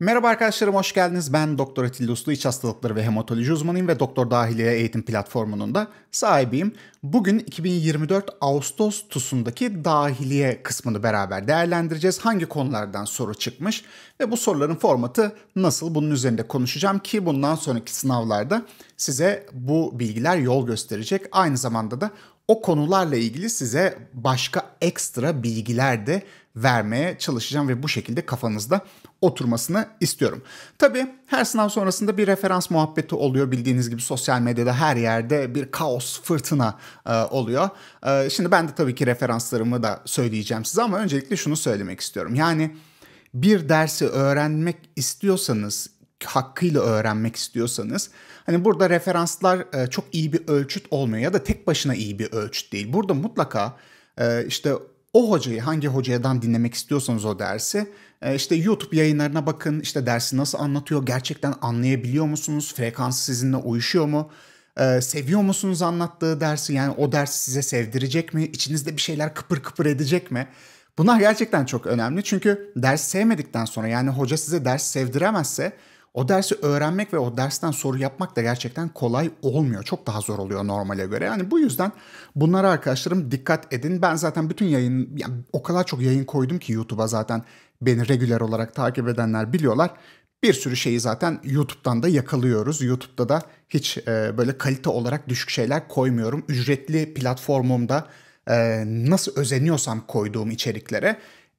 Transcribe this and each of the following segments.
Merhaba arkadaşlarım hoş geldiniz. Ben Doktor Atilla Uslu, iç hastalıkları ve hematoloji uzmanıyım ve Doktor Dahiliye Eğitim Platformu'nun da sahibiyim. Bugün 2024 Ağustos TUS'undaki dahiliye kısmını beraber değerlendireceğiz. Hangi konulardan soru çıkmış ve bu soruların formatı nasıl bunun üzerinde konuşacağım ki bundan sonraki sınavlarda size bu bilgiler yol gösterecek. Aynı zamanda da o konularla ilgili size başka ekstra bilgiler de vermeye çalışacağım ve bu şekilde kafanızda oturmasını istiyorum. Tabii her sınav sonrasında bir referans muhabbeti oluyor. Bildiğiniz gibi sosyal medyada her yerde bir kaos, fırtına e, oluyor. E, şimdi ben de tabii ki referanslarımı da söyleyeceğim size ama öncelikle şunu söylemek istiyorum. Yani bir dersi öğrenmek istiyorsanız hakkıyla öğrenmek istiyorsanız hani burada referanslar e, çok iyi bir ölçüt olmuyor ya da tek başına iyi bir ölçüt değil. Burada mutlaka e, işte o hocayı hangi hocadan dinlemek istiyorsanız o dersi e, işte YouTube yayınlarına bakın işte dersi nasıl anlatıyor gerçekten anlayabiliyor musunuz frekansı sizinle uyuşuyor mu e, seviyor musunuz anlattığı dersi yani o ders size sevdirecek mi içinizde bir şeyler kıpır kıpır edecek mi bunlar gerçekten çok önemli çünkü ders sevmedikten sonra yani hoca size ders sevdiremezse o dersi öğrenmek ve o dersten soru yapmak da gerçekten kolay olmuyor. Çok daha zor oluyor normale göre. Yani bu yüzden bunlara arkadaşlarım dikkat edin. Ben zaten bütün yayın, yani o kadar çok yayın koydum ki YouTube'a zaten beni regüler olarak takip edenler biliyorlar. Bir sürü şeyi zaten YouTube'dan da yakalıyoruz. YouTube'da da hiç e, böyle kalite olarak düşük şeyler koymuyorum. Ücretli platformumda e, nasıl özeniyorsam koyduğum içeriklere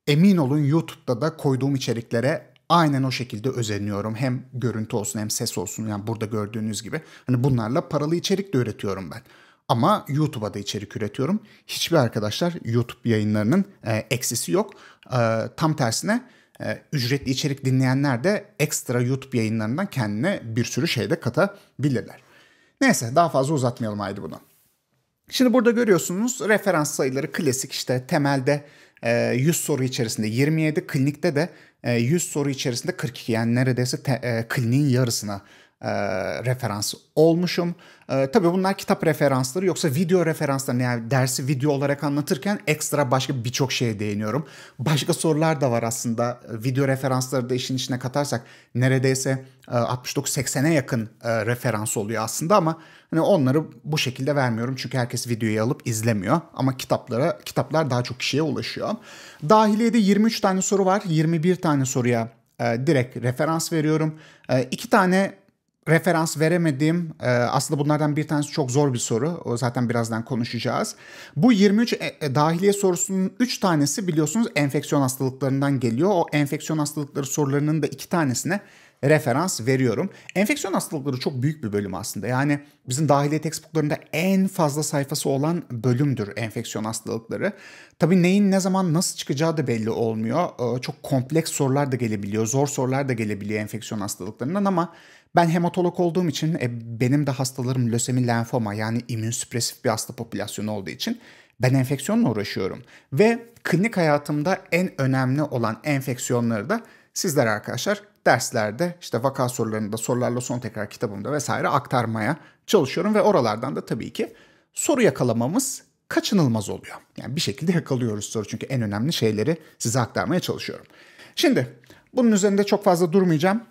emin olun YouTube'da da koyduğum içeriklere aynen o şekilde özeniyorum. Hem görüntü olsun hem ses olsun yani burada gördüğünüz gibi. Hani bunlarla paralı içerik de üretiyorum ben. Ama YouTube'a da içerik üretiyorum. Hiçbir arkadaşlar YouTube yayınlarının e, eksisi yok. E, tam tersine e, ücretli içerik dinleyenler de ekstra YouTube yayınlarından kendine bir sürü şey de katabilirler. Neyse daha fazla uzatmayalım haydi bunu. Şimdi burada görüyorsunuz referans sayıları klasik işte temelde 100 ee, soru içerisinde 27, klinikte de 100 e, soru içerisinde 42 yani neredeyse te, e, kliniğin yarısına e, referans olmuşum. E, tabii bunlar kitap referansları yoksa video referansları yani dersi video olarak anlatırken ekstra başka birçok şeye değiniyorum. Başka sorular da var aslında e, video referansları da işin içine katarsak neredeyse e, 69-80'e yakın e, referans oluyor aslında ama hani onları bu şekilde vermiyorum çünkü herkes videoyu alıp izlemiyor ama kitaplara kitaplar daha çok kişiye ulaşıyor. Dahiliyede 23 tane soru var 21 tane soruya e, direkt referans veriyorum. E, iki tane referans veremedim. E, aslında bunlardan bir tanesi çok zor bir soru. O zaten birazdan konuşacağız. Bu 23 e, e, dahiliye sorusunun 3 tanesi biliyorsunuz enfeksiyon hastalıklarından geliyor. O enfeksiyon hastalıkları sorularının da 2 tanesine referans veriyorum. Enfeksiyon hastalıkları çok büyük bir bölüm aslında. Yani bizim dahiliye textbooklarında en fazla sayfası olan bölümdür enfeksiyon hastalıkları. Tabii neyin ne zaman nasıl çıkacağı da belli olmuyor. E, çok kompleks sorular da gelebiliyor, zor sorular da gelebiliyor enfeksiyon hastalıklarından ama ben hematolog olduğum için e, benim de hastalarım lösemi lenfoma yani immünsüpresif bir hasta popülasyonu olduğu için ben enfeksiyonla uğraşıyorum. Ve klinik hayatımda en önemli olan enfeksiyonları da sizler arkadaşlar derslerde işte vaka sorularında sorularla son tekrar kitabımda vesaire aktarmaya çalışıyorum ve oralardan da tabii ki soru yakalamamız kaçınılmaz oluyor. Yani bir şekilde yakalıyoruz soru çünkü en önemli şeyleri size aktarmaya çalışıyorum. Şimdi bunun üzerinde çok fazla durmayacağım.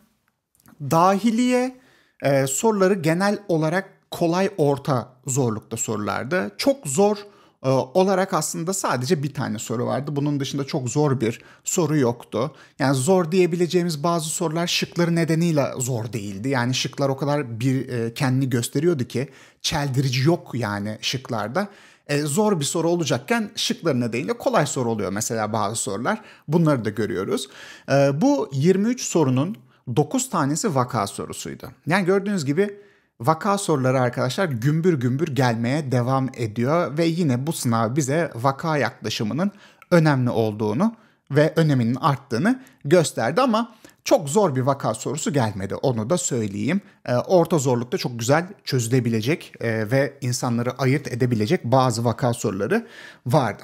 Dahiliye e, soruları genel olarak kolay orta zorlukta sorulardı. Çok zor e, olarak aslında sadece bir tane soru vardı. Bunun dışında çok zor bir soru yoktu. Yani zor diyebileceğimiz bazı sorular şıkları nedeniyle zor değildi. Yani şıklar o kadar bir e, kendini gösteriyordu ki çeldirici yok yani şıklarda. E, zor bir soru olacakken şıkları nedeniyle kolay soru oluyor mesela bazı sorular. Bunları da görüyoruz. E, bu 23 sorunun 9 tanesi vaka sorusuydu. Yani gördüğünüz gibi vaka soruları arkadaşlar gümbür gümbür gelmeye devam ediyor ve yine bu sınav bize vaka yaklaşımının önemli olduğunu ve öneminin arttığını gösterdi ama çok zor bir vaka sorusu gelmedi onu da söyleyeyim. Ee, orta zorlukta çok güzel çözülebilecek e, ve insanları ayırt edebilecek bazı vaka soruları vardı.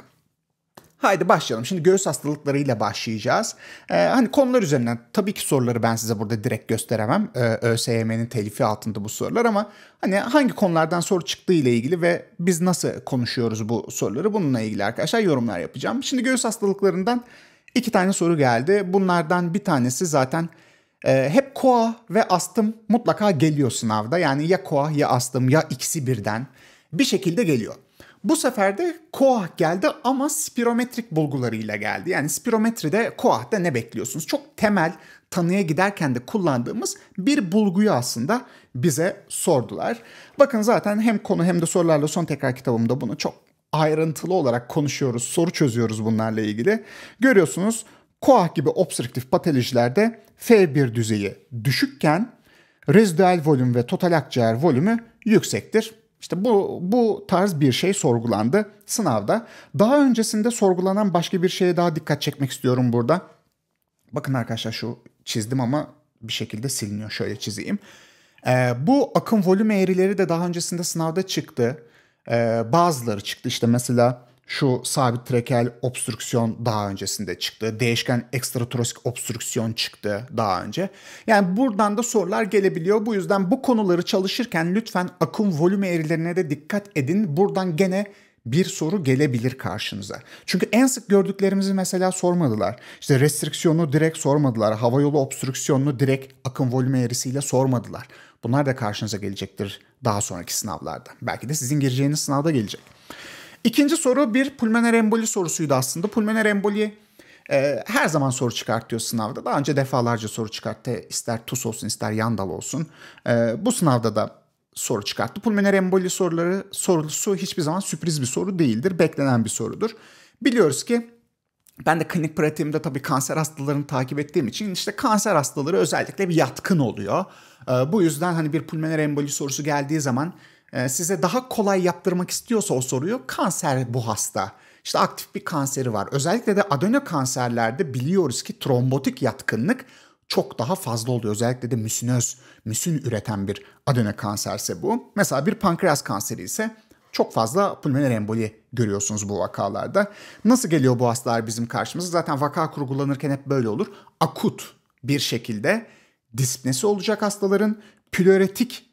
Haydi başlayalım. Şimdi göğüs hastalıklarıyla başlayacağız. Ee, hani konular üzerinden tabii ki soruları ben size burada direkt gösteremem. Ee, ÖSYM'nin telifi altında bu sorular ama hani hangi konulardan soru çıktığı ile ilgili ve biz nasıl konuşuyoruz bu soruları bununla ilgili arkadaşlar yorumlar yapacağım. Şimdi göğüs hastalıklarından iki tane soru geldi. Bunlardan bir tanesi zaten e, hep koa ve astım mutlaka geliyor sınavda. Yani ya koa ya astım ya ikisi birden bir şekilde geliyor. Bu sefer de KOAH geldi ama spirometrik bulgularıyla geldi. Yani spirometride KOAH'da ne bekliyorsunuz? Çok temel tanıya giderken de kullandığımız bir bulguyu aslında bize sordular. Bakın zaten hem konu hem de sorularla son tekrar kitabımda bunu çok ayrıntılı olarak konuşuyoruz, soru çözüyoruz bunlarla ilgili. Görüyorsunuz KOAH gibi obstrüktif patolojilerde F1 düzeyi düşükken rezidüel volüm ve total akciğer volümü yüksektir. İşte bu, bu tarz bir şey sorgulandı sınavda. Daha öncesinde sorgulanan başka bir şeye daha dikkat çekmek istiyorum burada. Bakın arkadaşlar şu çizdim ama bir şekilde siliniyor. Şöyle çizeyim. Ee, bu akım volüm eğrileri de daha öncesinde sınavda çıktı. Ee, bazıları çıktı işte mesela şu sabit trekel obstrüksiyon daha öncesinde çıktı. Değişken ekstratorosik obstrüksiyon çıktı daha önce. Yani buradan da sorular gelebiliyor. Bu yüzden bu konuları çalışırken lütfen akım volüm eğrilerine de dikkat edin. Buradan gene bir soru gelebilir karşınıza. Çünkü en sık gördüklerimizi mesela sormadılar. İşte restriksiyonu direkt sormadılar. Havayolu obstrüksiyonunu direkt akım volüm eğrisiyle sormadılar. Bunlar da karşınıza gelecektir daha sonraki sınavlarda. Belki de sizin gireceğiniz sınavda gelecek. İkinci soru bir pulmoner emboli sorusuydu aslında. Pulmoner emboli e, her zaman soru çıkartıyor sınavda. Daha önce defalarca soru çıkarttı. İster TUS olsun ister Yandal olsun. E, bu sınavda da soru çıkarttı. Pulmoner emboli soruları sorusu hiçbir zaman sürpriz bir soru değildir. Beklenen bir sorudur. Biliyoruz ki ben de klinik pratiğimde tabii kanser hastalarını takip ettiğim için işte kanser hastaları özellikle bir yatkın oluyor. E, bu yüzden hani bir pulmoner emboli sorusu geldiği zaman e, size daha kolay yaptırmak istiyorsa o soruyu kanser bu hasta. İşte aktif bir kanseri var. Özellikle de adeno kanserlerde biliyoruz ki trombotik yatkınlık çok daha fazla oluyor. Özellikle de müsinöz, müsün üreten bir adeno kanserse bu. Mesela bir pankreas kanseri ise çok fazla pulmoner emboli görüyorsunuz bu vakalarda. Nasıl geliyor bu hastalar bizim karşımıza? Zaten vaka kurgulanırken hep böyle olur. Akut bir şekilde dispnesi olacak hastaların, plöretik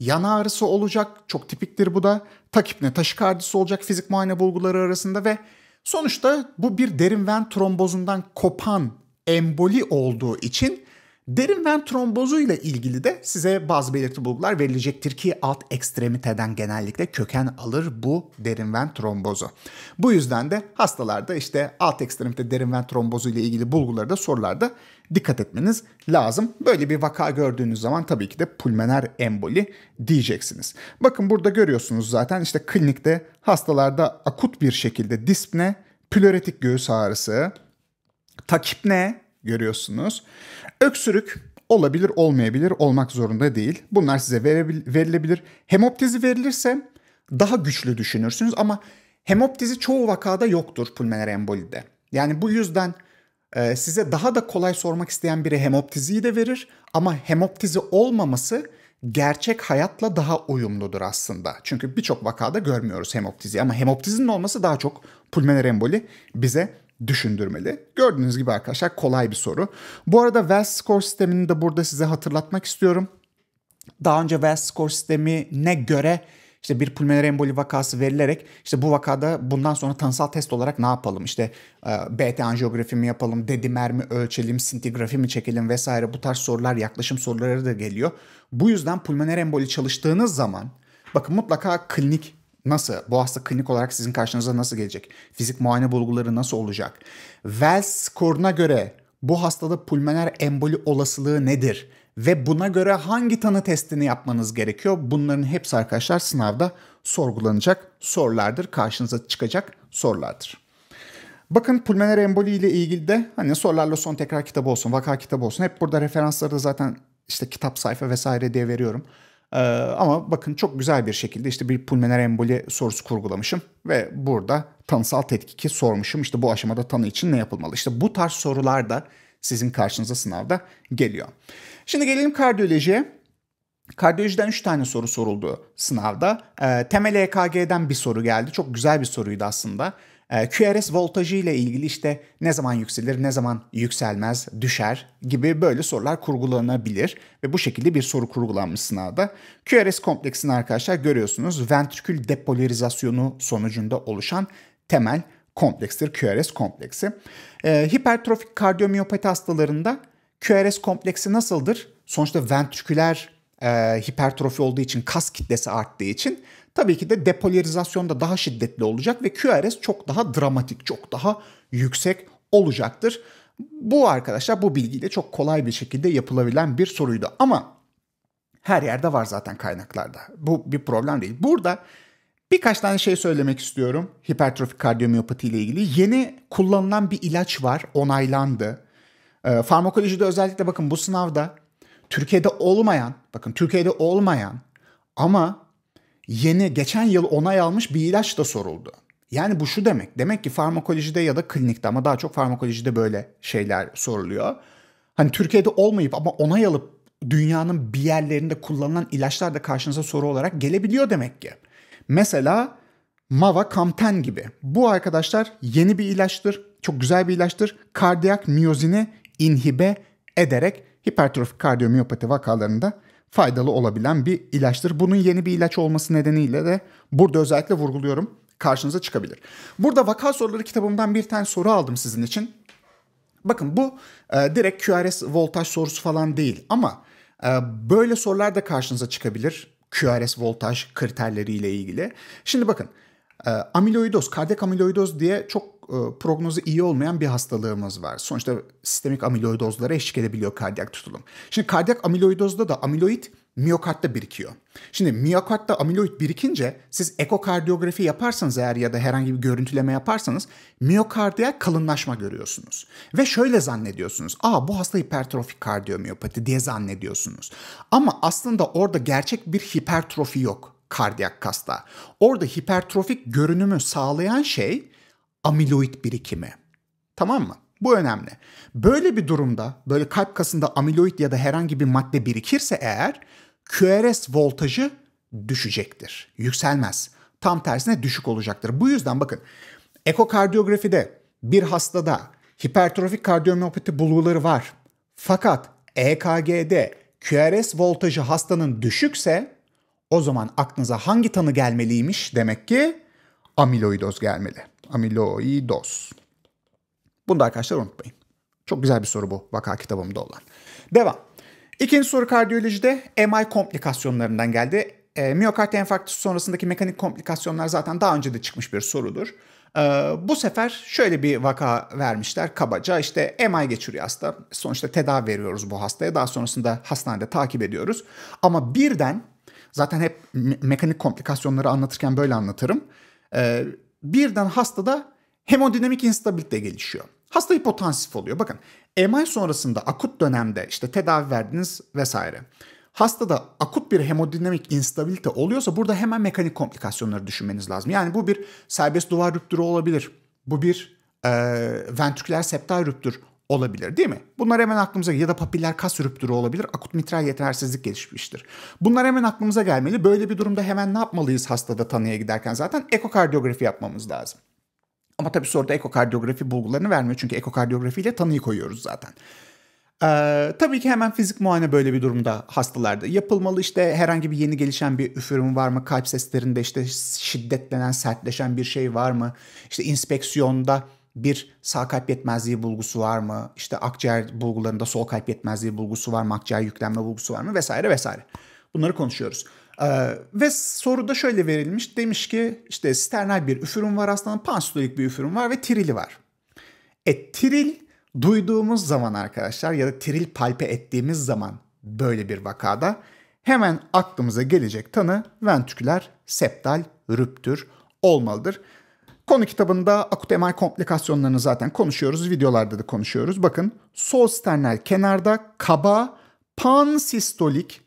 Yan ağrısı olacak, çok tipiktir bu da. Takipne taşikardisi olacak fizik muayene bulguları arasında ve sonuçta bu bir derin ven trombozundan kopan emboli olduğu için Derin ven trombozu ile ilgili de size bazı belirti bulgular verilecektir ki alt ekstremiteden genellikle köken alır bu derin ven trombozu. Bu yüzden de hastalarda işte alt ekstremite derin ven trombozu ile ilgili bulguları da sorularda dikkat etmeniz lazım. Böyle bir vaka gördüğünüz zaman tabii ki de pulmener emboli diyeceksiniz. Bakın burada görüyorsunuz zaten işte klinikte hastalarda akut bir şekilde dispne, plöretik göğüs ağrısı, takipne, görüyorsunuz. Öksürük olabilir olmayabilir olmak zorunda değil. Bunlar size verilebilir. Hemoptizi verilirse daha güçlü düşünürsünüz ama hemoptizi çoğu vakada yoktur pulmoner embolide. Yani bu yüzden e, size daha da kolay sormak isteyen biri hemoptiziyi de verir ama hemoptizi olmaması gerçek hayatla daha uyumludur aslında. Çünkü birçok vakada görmüyoruz hemoptizi ama hemoptizin olması daha çok pulmoner emboli bize düşündürmeli. Gördüğünüz gibi arkadaşlar kolay bir soru. Bu arada Wells score sistemini de burada size hatırlatmak istiyorum. Daha önce Wells score sistemine göre işte bir pulmoner emboli vakası verilerek işte bu vakada bundan sonra tanısal test olarak ne yapalım? İşte e, BT anjiyografi mi yapalım, dedimer mi ölçelim, sintigrafi mi çekelim vesaire bu tarz sorular, yaklaşım soruları da geliyor. Bu yüzden pulmoner emboli çalıştığınız zaman bakın mutlaka klinik Nasıl? Bu hasta klinik olarak sizin karşınıza nasıl gelecek? Fizik muayene bulguları nasıl olacak? Wells skoruna göre bu hastada pulmoner emboli olasılığı nedir? Ve buna göre hangi tanı testini yapmanız gerekiyor? Bunların hepsi arkadaşlar sınavda sorgulanacak sorulardır. Karşınıza çıkacak sorulardır. Bakın pulmoner emboli ile ilgili de hani sorularla son tekrar kitabı olsun, vaka kitabı olsun. Hep burada referansları da zaten işte kitap sayfa vesaire diye veriyorum. Ee, ama bakın çok güzel bir şekilde işte bir pulmoner emboli sorusu kurgulamışım ve burada tanısal tetkiki sormuşum. İşte bu aşamada tanı için ne yapılmalı? İşte bu tarz sorular da sizin karşınıza sınavda geliyor. Şimdi gelelim kardiyolojiye. Kardiyolojiden 3 tane soru soruldu sınavda. Ee, e, temel EKG'den bir soru geldi. Çok güzel bir soruydu aslında. Ee, QRS voltajı ile ilgili işte ne zaman yükselir, ne zaman yükselmez, düşer gibi böyle sorular kurgulanabilir ve bu şekilde bir soru kurgulanmış sınavda. QRS kompleksini arkadaşlar görüyorsunuz ventrikül depolarizasyonu sonucunda oluşan temel komplekstir QRS kompleksi. E, hipertrofik kardiyomiyopati hastalarında QRS kompleksi nasıldır? Sonuçta ventriküler e, hipertrofi olduğu için kas kitlesi arttığı için Tabii ki de depolarizasyon da daha şiddetli olacak ve QRS çok daha dramatik, çok daha yüksek olacaktır. Bu arkadaşlar bu bilgiyle çok kolay bir şekilde yapılabilen bir soruydu ama her yerde var zaten kaynaklarda. Bu bir problem değil. Burada birkaç tane şey söylemek istiyorum hipertrofik kardiyomiyopati ile ilgili. Yeni kullanılan bir ilaç var, onaylandı. Ee, farmakolojide özellikle bakın bu sınavda Türkiye'de olmayan, bakın Türkiye'de olmayan ama yeni geçen yıl onay almış bir ilaç da soruldu. Yani bu şu demek. Demek ki farmakolojide ya da klinikte ama daha çok farmakolojide böyle şeyler soruluyor. Hani Türkiye'de olmayıp ama onay alıp dünyanın bir yerlerinde kullanılan ilaçlar da karşınıza soru olarak gelebiliyor demek ki. Mesela Mava Camten gibi. Bu arkadaşlar yeni bir ilaçtır. Çok güzel bir ilaçtır. Kardiyak miyozini inhibe ederek hipertrofik kardiyomiyopati vakalarında faydalı olabilen bir ilaçtır. Bunun yeni bir ilaç olması nedeniyle de burada özellikle vurguluyorum karşınıza çıkabilir. Burada vaka soruları kitabımdan bir tane soru aldım sizin için. Bakın bu e, direkt QRS voltaj sorusu falan değil ama e, böyle sorular da karşınıza çıkabilir. QRS voltaj kriterleriyle ilgili. Şimdi bakın e, amiloidoz, kardiyak amiloidoz diye çok e, prognozu iyi olmayan bir hastalığımız var. Sonuçta sistemik amiloidozlara eşlik edebiliyor kardiyak tutulum. Şimdi kardiyak amiloidozda da amiloid miyokartta birikiyor. Şimdi miyokartta amiloid birikince siz ekokardiyografi yaparsanız eğer ya da herhangi bir görüntüleme yaparsanız miyokardiya kalınlaşma görüyorsunuz. Ve şöyle zannediyorsunuz. Aa bu hasta hipertrofik kardiyomiyopati diye zannediyorsunuz. Ama aslında orada gerçek bir hipertrofi yok kardiyak kasta. Orada hipertrofik görünümü sağlayan şey amiloid birikimi. Tamam mı? Bu önemli. Böyle bir durumda böyle kalp kasında amiloid ya da herhangi bir madde birikirse eğer QRS voltajı düşecektir. Yükselmez. Tam tersine düşük olacaktır. Bu yüzden bakın ekokardiyografide bir hastada hipertrofik kardiyomiyopati bulguları var. Fakat EKG'de QRS voltajı hastanın düşükse o zaman aklınıza hangi tanı gelmeliymiş demek ki? amiloidoz gelmeli. Amiloidoz. Bunu da arkadaşlar unutmayın. Çok güzel bir soru bu vaka kitabımda olan. Devam. İkinci soru kardiyolojide MI komplikasyonlarından geldi. E, miyokart enfarktüsü sonrasındaki mekanik komplikasyonlar zaten daha önce de çıkmış bir sorudur. E, bu sefer şöyle bir vaka vermişler kabaca. işte MI geçiriyor hasta. Sonuçta tedavi veriyoruz bu hastaya. Daha sonrasında hastanede takip ediyoruz. Ama birden zaten hep me mekanik komplikasyonları anlatırken böyle anlatırım e, birden da hemodinamik instabilite gelişiyor. Hasta hipotansif oluyor. Bakın MI sonrasında akut dönemde işte tedavi verdiniz vesaire. Hastada akut bir hemodinamik instabilite oluyorsa burada hemen mekanik komplikasyonları düşünmeniz lazım. Yani bu bir serbest duvar rüptürü olabilir. Bu bir e, ventriküler septal rüptür olabilir değil mi? Bunlar hemen aklımıza ya da papiller kas rüptürü olabilir. Akut mitral yetersizlik gelişmiştir. Bunlar hemen aklımıza gelmeli. Böyle bir durumda hemen ne yapmalıyız hastada tanıya giderken zaten ekokardiyografi yapmamız lazım. Ama tabii soruda ekokardiyografi bulgularını vermiyor çünkü ekokardiyografi ile tanıyı koyuyoruz zaten. Ee, tabii ki hemen fizik muayene böyle bir durumda hastalarda yapılmalı. İşte herhangi bir yeni gelişen bir üfürüm var mı? Kalp seslerinde işte şiddetlenen, sertleşen bir şey var mı? İşte inspeksiyonda bir sağ kalp yetmezliği bulgusu var mı? İşte akciğer bulgularında sol kalp yetmezliği bulgusu var mı? Akciğer yüklenme bulgusu var mı? Vesaire vesaire. Bunları konuşuyoruz. Ee, ve soruda şöyle verilmiş. Demiş ki işte sternal bir üfürüm var hastanın, panstülolik bir üfürüm var ve tirili var. E tiril duyduğumuz zaman arkadaşlar ya da tiril palpe ettiğimiz zaman böyle bir vakada hemen aklımıza gelecek tanı ventriküler septal rüptür olmalıdır. Konu kitabında akut MR komplikasyonlarını zaten konuşuyoruz. Videolarda da konuşuyoruz. Bakın sol sterner kenarda kaba pansistolik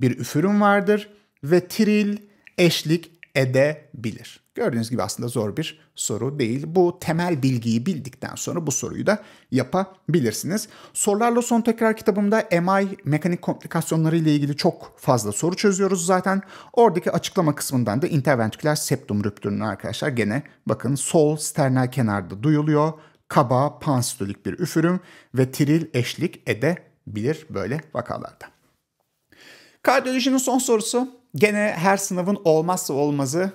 bir üfürüm vardır ve tril eşlik edebilir. Gördüğünüz gibi aslında zor bir soru değil. Bu temel bilgiyi bildikten sonra bu soruyu da yapabilirsiniz. Sorularla Son Tekrar kitabımda MI mekanik komplikasyonları ile ilgili çok fazla soru çözüyoruz zaten. Oradaki açıklama kısmından da interventriküler septum rüptürünü arkadaşlar gene bakın sol sternal kenarda duyuluyor. Kaba pansitolik bir üfürüm ve tiril eşlik edebilir böyle vakalarda. Kardiyolojinin son sorusu gene her sınavın olmazsa olmazı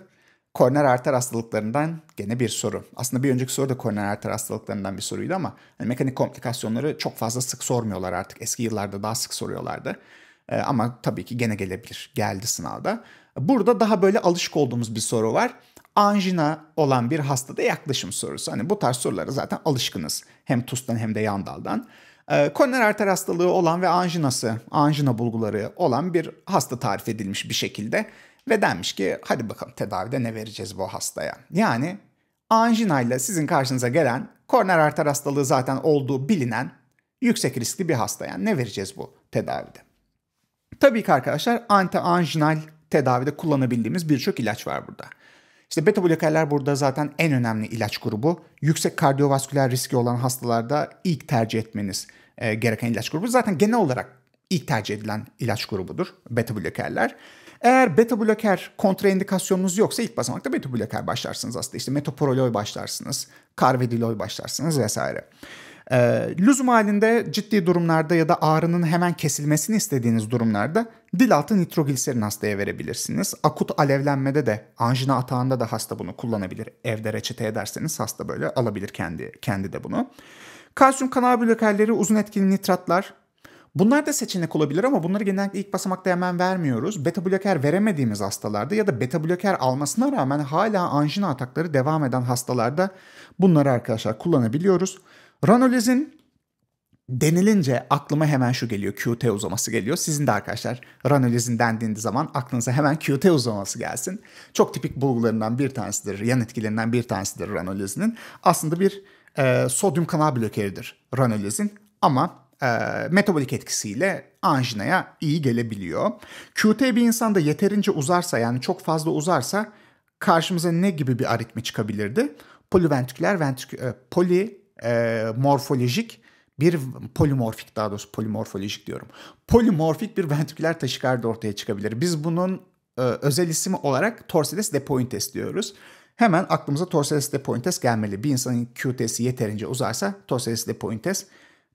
Koroner arter hastalıklarından gene bir soru. Aslında bir önceki soru da koroner arter hastalıklarından bir soruydu ama hani mekanik komplikasyonları çok fazla sık sormuyorlar artık. Eski yıllarda daha sık soruyorlardı. Ee, ama tabii ki gene gelebilir. Geldi sınavda. Burada daha böyle alışık olduğumuz bir soru var. Anjina olan bir hastada yaklaşım sorusu. Hani bu tarz sorulara zaten alışkınız. Hem TUS'tan hem de Yandal'dan. Ee, koroner arter hastalığı olan ve anjinası, anjina bulguları olan bir hasta tarif edilmiş bir şekilde ve denmiş ki hadi bakalım tedavide ne vereceğiz bu hastaya. Yani anjinayla sizin karşınıza gelen koroner arter hastalığı zaten olduğu bilinen yüksek riskli bir hastaya ne vereceğiz bu tedavide? Tabii ki arkadaşlar antianjinal tedavide kullanabildiğimiz birçok ilaç var burada. İşte beta blokerler burada zaten en önemli ilaç grubu. Yüksek kardiyovasküler riski olan hastalarda ilk tercih etmeniz e, gereken ilaç grubu. Zaten genel olarak ilk tercih edilen ilaç grubudur beta blokerler. Eğer beta bloker kontraindikasyonunuz yoksa ilk basamakta beta bloker başlarsınız aslında. İşte metoprolol başlarsınız, karvedilol başlarsınız vesaire. E, lüzum halinde ciddi durumlarda ya da ağrının hemen kesilmesini istediğiniz durumlarda dilaltı nitrogliserin hastaya verebilirsiniz. Akut alevlenmede de anjina atağında da hasta bunu kullanabilir. Evde reçete ederseniz hasta böyle alabilir kendi kendi de bunu. Kalsiyum kanal blokerleri uzun etkili nitratlar Bunlar da seçenek olabilir ama bunları genellikle ilk basamakta hemen vermiyoruz. Beta bloker veremediğimiz hastalarda ya da beta bloker almasına rağmen hala anjina atakları devam eden hastalarda bunları arkadaşlar kullanabiliyoruz. Ranolizin denilince aklıma hemen şu geliyor. QT uzaması geliyor. Sizin de arkadaşlar ranolizin dendiğinde zaman aklınıza hemen QT uzaması gelsin. Çok tipik bulgularından bir tanesidir. Yan etkilerinden bir tanesidir ranolizinin. Aslında bir e, sodyum kanal blokeridir ranolizin. Ama e, metabolik etkisiyle anjinaya iyi gelebiliyor. QT bir insanda yeterince uzarsa yani çok fazla uzarsa karşımıza ne gibi bir aritmi çıkabilirdi? Poliventiküler, ventik, e, poli e, morfolojik bir polimorfik daha doğrusu polimorfolojik diyorum. Polimorfik bir ventriküler taşikardi ortaya çıkabilir. Biz bunun e, özel ismi olarak torsades de pointes diyoruz. Hemen aklımıza torsades de pointes gelmeli. Bir insanın QT'si yeterince uzarsa torsades de pointes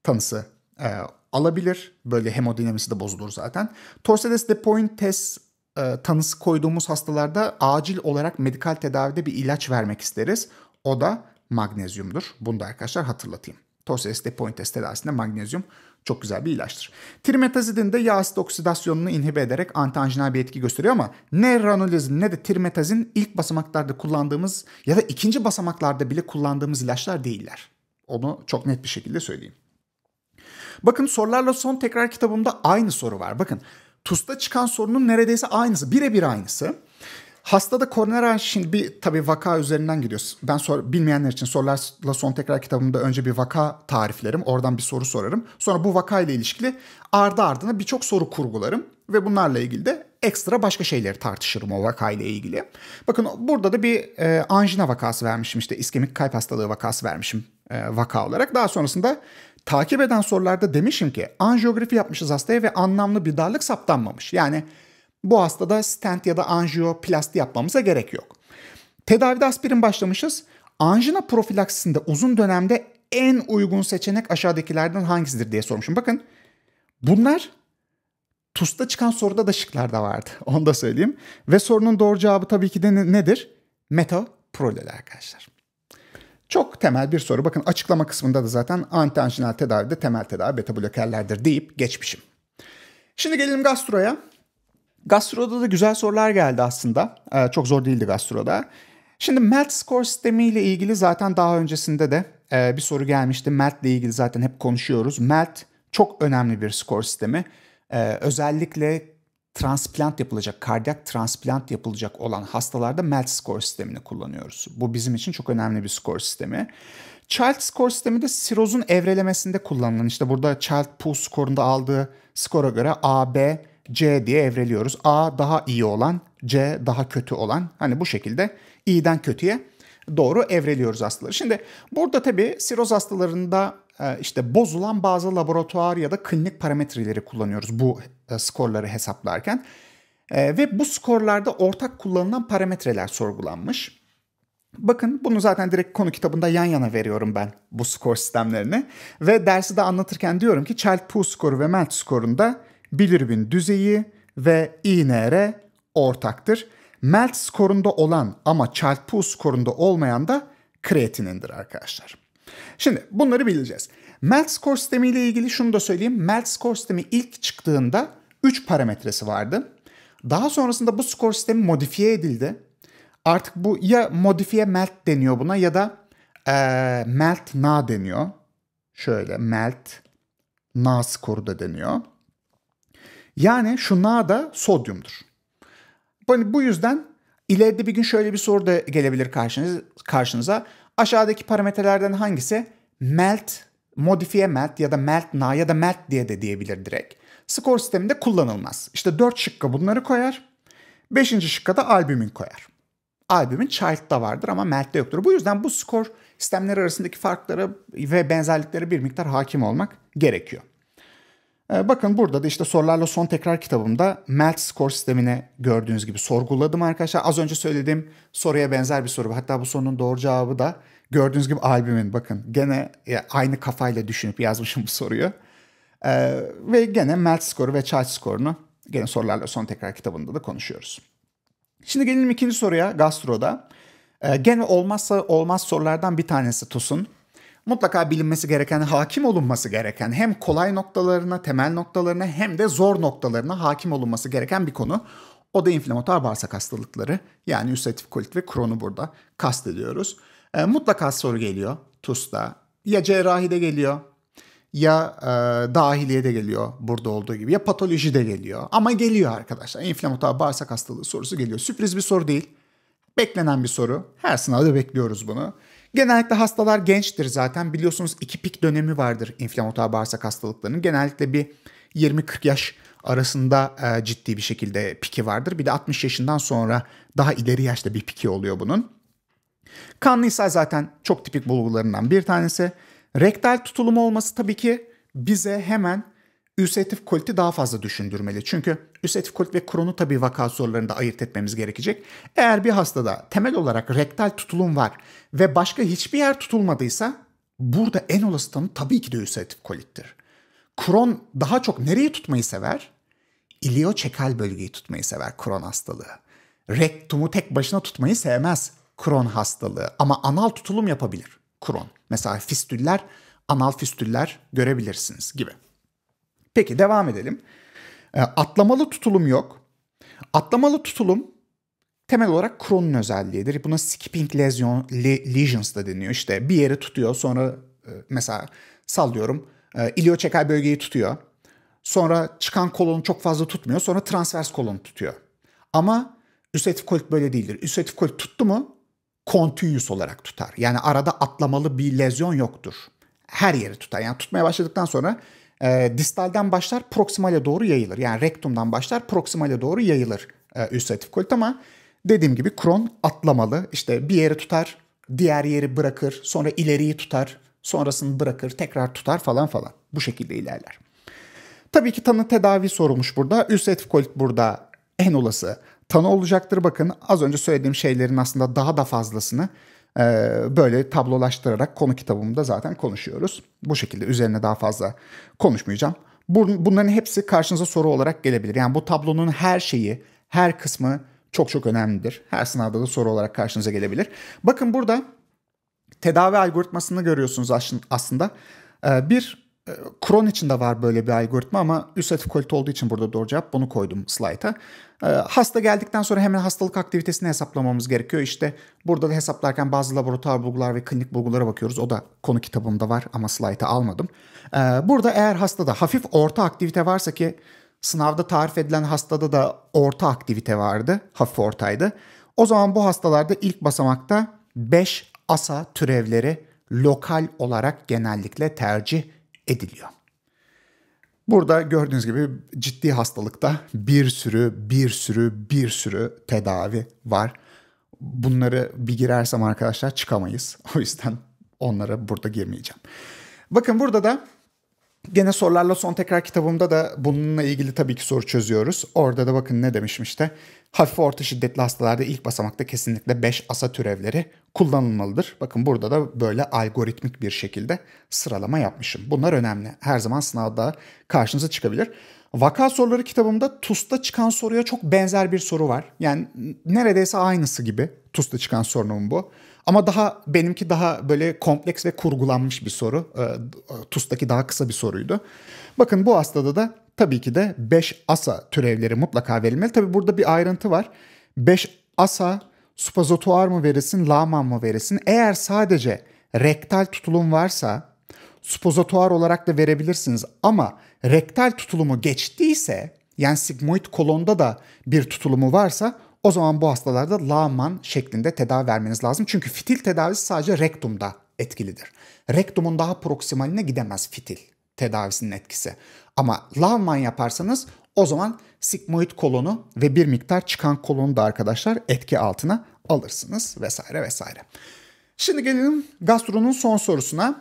tanısı e, alabilir. Böyle hemodinamisi de bozulur zaten. Torsades de Pointes e, tanısı koyduğumuz hastalarda acil olarak medikal tedavide bir ilaç vermek isteriz. O da magnezyumdur. Bunu da arkadaşlar hatırlatayım. Torsades de Pointes tedavisinde magnezyum çok güzel bir ilaçtır. Trimetazidin de yağ asit oksidasyonunu inhibe ederek antianjinal bir etki gösteriyor ama ne ranolizin ne de trimetazin ilk basamaklarda kullandığımız ya da ikinci basamaklarda bile kullandığımız ilaçlar değiller. Onu çok net bir şekilde söyleyeyim. Bakın sorularla son tekrar kitabımda aynı soru var. Bakın TUS'ta çıkan sorunun neredeyse aynısı. Birebir aynısı. Hastada koroner şimdi bir tabii vaka üzerinden gidiyoruz. Ben sor, bilmeyenler için sorularla son tekrar kitabımda önce bir vaka tariflerim. Oradan bir soru sorarım. Sonra bu vakayla ilişkili ardı ardına birçok soru kurgularım. Ve bunlarla ilgili de ekstra başka şeyleri tartışırım o vakayla ilgili. Bakın burada da bir e, anjina vakası vermişim işte iskemik kalp hastalığı vakası vermişim e, vaka olarak. Daha sonrasında takip eden sorularda demişim ki anjiyografi yapmışız hastaya ve anlamlı bir darlık saptanmamış. Yani bu hastada stent ya da anjiyoplasti yapmamıza gerek yok. Tedavide aspirin başlamışız. Anjina profilaksisinde uzun dönemde en uygun seçenek aşağıdakilerden hangisidir diye sormuşum. Bakın bunlar TUS'ta çıkan soruda da şıklar da vardı. Onu da söyleyeyim. Ve sorunun doğru cevabı tabii ki de nedir? Metoprolol arkadaşlar. Çok temel bir soru. Bakın açıklama kısmında da zaten antianjinal tedavide temel tedavi beta blokerlerdir deyip geçmişim. Şimdi gelelim gastroya. Gastroda da güzel sorular geldi aslında. Ee, çok zor değildi gastroda. Şimdi MELT score sistemi ile ilgili zaten daha öncesinde de e, bir soru gelmişti. MELT ile ilgili zaten hep konuşuyoruz. MELT çok önemli bir skor sistemi. Ee, özellikle transplant yapılacak, kardiyak transplant yapılacak olan hastalarda MELT score sistemini kullanıyoruz. Bu bizim için çok önemli bir score sistemi. Child score sistemi de sirozun evrelemesinde kullanılan. İşte burada Child Pooh skorunda aldığı skora göre A, B, C diye evreliyoruz. A daha iyi olan, C daha kötü olan. Hani bu şekilde iyiden kötüye doğru evreliyoruz hastaları. Şimdi burada tabii siroz hastalarında e, işte bozulan bazı laboratuvar ya da klinik parametreleri kullanıyoruz bu e, skorları hesaplarken. E, ve bu skorlarda ortak kullanılan parametreler sorgulanmış. Bakın bunu zaten direkt konu kitabında yan yana veriyorum ben bu skor sistemlerini. Ve dersi de anlatırken diyorum ki Child Poo skoru ve MELT skorunda bilirubin düzeyi ve INR ortaktır. MELT skorunda olan ama Child Poo skorunda olmayan da kreatinindir arkadaşlar. Şimdi bunları bileceğiz. Melt score sistemi ile ilgili şunu da söyleyeyim. Melt score sistemi ilk çıktığında 3 parametresi vardı. Daha sonrasında bu skor sistemi modifiye edildi. Artık bu ya modifiye melt deniyor buna ya da e, melt na deniyor. Şöyle melt na skoru da deniyor. Yani şu na da sodyumdur. Yani bu yüzden ileride bir gün şöyle bir soru da gelebilir karşınıza. Aşağıdaki parametrelerden hangisi? Melt, modifiye melt ya da melt na ya da melt diye de diyebilir direkt. Skor sisteminde kullanılmaz. İşte 4 şıkka bunları koyar. 5. şıkka da albümün koyar. Albümün Child'da vardır ama Melt'te yoktur. Bu yüzden bu skor sistemleri arasındaki farkları ve benzerlikleri bir miktar hakim olmak gerekiyor. Ee, bakın burada da işte sorularla son tekrar kitabımda MELT Score sistemini gördüğünüz gibi sorguladım arkadaşlar. Az önce söylediğim soruya benzer bir soru. Hatta bu sorunun doğru cevabı da gördüğünüz gibi albümün. Bakın gene aynı kafayla düşünüp yazmışım bu soruyu. Ee, ve gene MELT skoru ve Chart skorunu gene sorularla son tekrar kitabında da konuşuyoruz. Şimdi gelelim ikinci soruya Gastro'da. Ee, gene olmazsa olmaz sorulardan bir tanesi TUS'un mutlaka bilinmesi gereken, hakim olunması gereken hem kolay noktalarına, temel noktalarına hem de zor noktalarına hakim olunması gereken bir konu. O da inflamatuar bağırsak hastalıkları yani ülseratif kolit ve kronu burada kastediyoruz. E, mutlaka soru geliyor TUS'ta ya cerrahide geliyor ya e, de geliyor burada olduğu gibi ya patoloji de geliyor. Ama geliyor arkadaşlar inflamatuar bağırsak hastalığı sorusu geliyor. Sürpriz bir soru değil. Beklenen bir soru. Her sınavda bekliyoruz bunu. Genellikle hastalar gençtir zaten. Biliyorsunuz iki pik dönemi vardır inflamatuar bağırsak hastalıklarının. Genellikle bir 20-40 yaş arasında e, ciddi bir şekilde piki vardır. Bir de 60 yaşından sonra daha ileri yaşta bir piki oluyor bunun. Kanlı ishal zaten çok tipik bulgularından bir tanesi. Rektal tutulumu olması tabii ki bize hemen Ülseratif koliti daha fazla düşündürmeli. Çünkü ülseratif kolit ve kronu tabi vaka sorularında ayırt etmemiz gerekecek. Eğer bir hastada temel olarak rektal tutulum var ve başka hiçbir yer tutulmadıysa burada en olası tanı tabii ki de ülseratif kolittir. Kron daha çok nereyi tutmayı sever? İlioçekal bölgeyi tutmayı sever kron hastalığı. Rektumu tek başına tutmayı sevmez kron hastalığı ama anal tutulum yapabilir kron. Mesela fistüller, anal fistüller görebilirsiniz gibi. Peki devam edelim. Ee, atlamalı tutulum yok. Atlamalı tutulum temel olarak Kron'un özelliğidir. Buna skipping lesion, le, lesions da deniyor. İşte bir yeri tutuyor sonra e, mesela sallıyorum e, iliyoçekal bölgeyi tutuyor. Sonra çıkan kolonu çok fazla tutmuyor. Sonra transvers kolonu tutuyor. Ama üsetif kolit böyle değildir. Üsetif kolit tuttu mu continuous olarak tutar. Yani arada atlamalı bir lezyon yoktur. Her yeri tutar. Yani tutmaya başladıktan sonra e, distalden başlar proksimale doğru yayılır. Yani rektumdan başlar proksimale doğru yayılır e, ülseratif kolit ama dediğim gibi kron atlamalı. İşte bir yeri tutar, diğer yeri bırakır, sonra ileriyi tutar, sonrasını bırakır, tekrar tutar falan falan. Bu şekilde ilerler. Tabii ki tanı tedavi sorulmuş burada. Ülseratif kolit burada en olası tanı olacaktır. Bakın az önce söylediğim şeylerin aslında daha da fazlasını ee, böyle tablolaştırarak konu kitabımda zaten konuşuyoruz. Bu şekilde üzerine daha fazla konuşmayacağım. Bunların hepsi karşınıza soru olarak gelebilir. Yani bu tablonun her şeyi, her kısmı çok çok önemlidir. Her sınavda da soru olarak karşınıza gelebilir. Bakın burada tedavi algoritmasını görüyorsunuz aslında. Ee, bir Cron e, için de var böyle bir algoritma ama üstatif kalite olduğu için burada doğru cevap bunu koydum slayta. E, hasta geldikten sonra hemen hastalık aktivitesini hesaplamamız gerekiyor. İşte burada da hesaplarken bazı laboratuvar bulgular ve klinik bulgulara bakıyoruz. O da konu kitabımda var ama slayta almadım. E, burada eğer hastada hafif orta aktivite varsa ki sınavda tarif edilen hastada da orta aktivite vardı. Hafif ortaydı. O zaman bu hastalarda ilk basamakta 5 asa türevleri lokal olarak genellikle tercih ediliyor. Burada gördüğünüz gibi ciddi hastalıkta bir sürü bir sürü bir sürü tedavi var. Bunları bir girersem arkadaşlar çıkamayız. O yüzden onlara burada girmeyeceğim. Bakın burada da Gene sorularla son tekrar kitabımda da bununla ilgili tabii ki soru çözüyoruz. Orada da bakın ne demişim işte. Hafif orta şiddetli hastalarda ilk basamakta kesinlikle 5 asa türevleri kullanılmalıdır. Bakın burada da böyle algoritmik bir şekilde sıralama yapmışım. Bunlar önemli. Her zaman sınavda karşınıza çıkabilir. Vaka soruları kitabımda TUS'ta çıkan soruya çok benzer bir soru var. Yani neredeyse aynısı gibi TUS'ta çıkan sorunum bu. Ama daha benimki daha böyle kompleks ve kurgulanmış bir soru. E, TUS'taki daha kısa bir soruydu. Bakın bu hastada da tabii ki de 5 asa türevleri mutlaka verilmeli. Tabii burada bir ayrıntı var. 5 asa spazotuar mı verilsin, laman mı verilsin? Eğer sadece rektal tutulum varsa spozatuar olarak da verebilirsiniz ama rektal tutulumu geçtiyse yani sigmoid kolonda da bir tutulumu varsa o zaman bu hastalarda Lahman şeklinde tedavi vermeniz lazım. Çünkü fitil tedavisi sadece rektumda etkilidir. Rektumun daha proksimaline gidemez fitil tedavisinin etkisi. Ama Lahman yaparsanız o zaman sigmoid kolonu ve bir miktar çıkan kolonu da arkadaşlar etki altına alırsınız vesaire vesaire. Şimdi gelelim gastronun son sorusuna.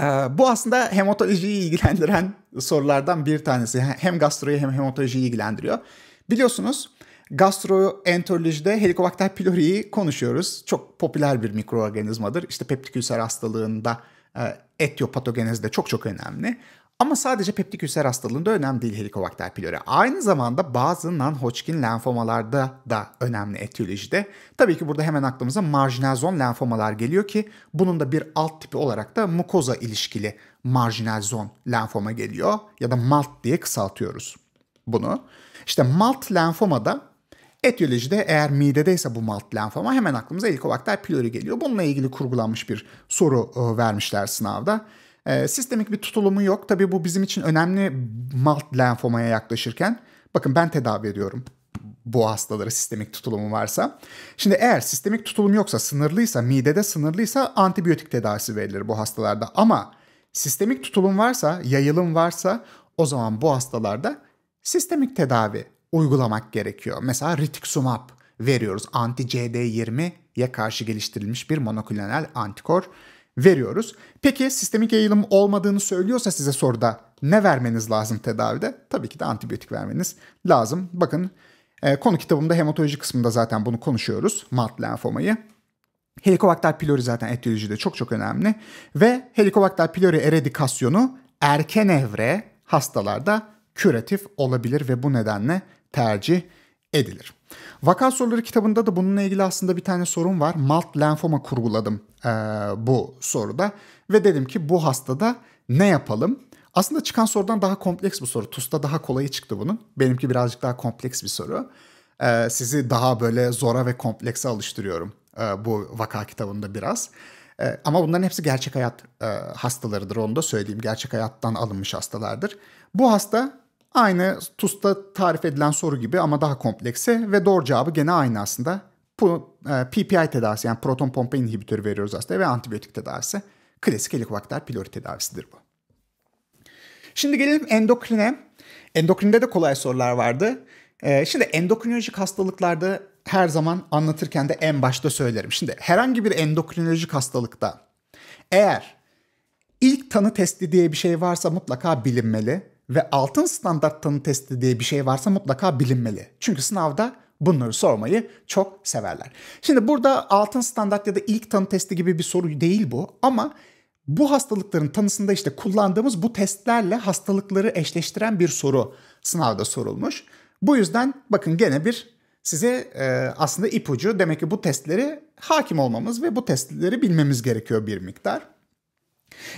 Ee, bu aslında hematolojiyi ilgilendiren sorulardan bir tanesi. Hem gastroyu hem hematolojiyi ilgilendiriyor. Biliyorsunuz Gastroenterolojide Helicobacter pylori'yi konuşuyoruz. Çok popüler bir mikroorganizmadır. İşte peptik ülser hastalığında e, etiyopatogenezde çok çok önemli. Ama sadece peptik ülser hastalığında önemli değil Helicobacter pylori. Aynı zamanda bazı non-Hodgkin lenfomalarda da önemli etiyolojide. Tabii ki burada hemen aklımıza marjinal zon lenfomalar geliyor ki bunun da bir alt tipi olarak da mukoza ilişkili marjinal zon lenfoma geliyor ya da MALT diye kısaltıyoruz bunu. İşte MALT lenfomada Etiyolojide eğer midedeyse bu malt lenfoma hemen aklımıza ilk Helicobacter pylori geliyor. Bununla ilgili kurgulanmış bir soru e, vermişler sınavda. E, sistemik bir tutulumu yok. Tabii bu bizim için önemli malt lenfomaya yaklaşırken. Bakın ben tedavi ediyorum bu hastalara sistemik tutulumu varsa. Şimdi eğer sistemik tutulum yoksa, sınırlıysa, midede sınırlıysa antibiyotik tedavisi verilir bu hastalarda. Ama sistemik tutulum varsa, yayılım varsa o zaman bu hastalarda sistemik tedavi uygulamak gerekiyor. Mesela rituximab veriyoruz. Anti-CD20 ya karşı geliştirilmiş bir monoklonal antikor veriyoruz. Peki sistemik yayılım olmadığını söylüyorsa size soruda ne vermeniz lazım tedavide? Tabii ki de antibiyotik vermeniz lazım. Bakın e, konu kitabımda hematoloji kısmında zaten bunu konuşuyoruz. Mat lenfomayı. Helikobakter pylori zaten etiyolojide çok çok önemli. Ve Helikobakter pylori eradikasyonu erken evre hastalarda küratif olabilir ve bu nedenle tercih edilir. Vaka soruları kitabında da bununla ilgili aslında bir tane sorun var. Malt lenfoma kurguladım e, bu soruda ve dedim ki bu hastada ne yapalım? Aslında çıkan sorudan daha kompleks bu soru. TUS'ta daha kolayı çıktı bunun. Benimki birazcık daha kompleks bir soru. E, sizi daha böyle zora ve komplekse alıştırıyorum e, bu vaka kitabında biraz. E, ama bunların hepsi gerçek hayat e, hastalarıdır onu da söyleyeyim. Gerçek hayattan alınmış hastalardır. Bu hasta Aynı TUS'ta tarif edilen soru gibi ama daha komplekse ve doğru cevabı gene aynı aslında. Bu e, PPI tedavisi yani proton pompa inhibitörü veriyoruz aslında ve antibiyotik tedavisi. Klasik Helicobacter pylori tedavisidir bu. Şimdi gelelim endokrine. Endokrinde de kolay sorular vardı. E, şimdi endokrinolojik hastalıklarda her zaman anlatırken de en başta söylerim. Şimdi herhangi bir endokrinolojik hastalıkta eğer ilk tanı testi diye bir şey varsa mutlaka bilinmeli. Ve altın standart tanı testi diye bir şey varsa mutlaka bilinmeli. Çünkü sınavda bunları sormayı çok severler. Şimdi burada altın standart ya da ilk tanı testi gibi bir soru değil bu ama bu hastalıkların tanısında işte kullandığımız bu testlerle hastalıkları eşleştiren bir soru sınavda sorulmuş. Bu yüzden bakın gene bir size e, aslında ipucu demek ki bu testleri hakim olmamız ve bu testleri bilmemiz gerekiyor bir miktar.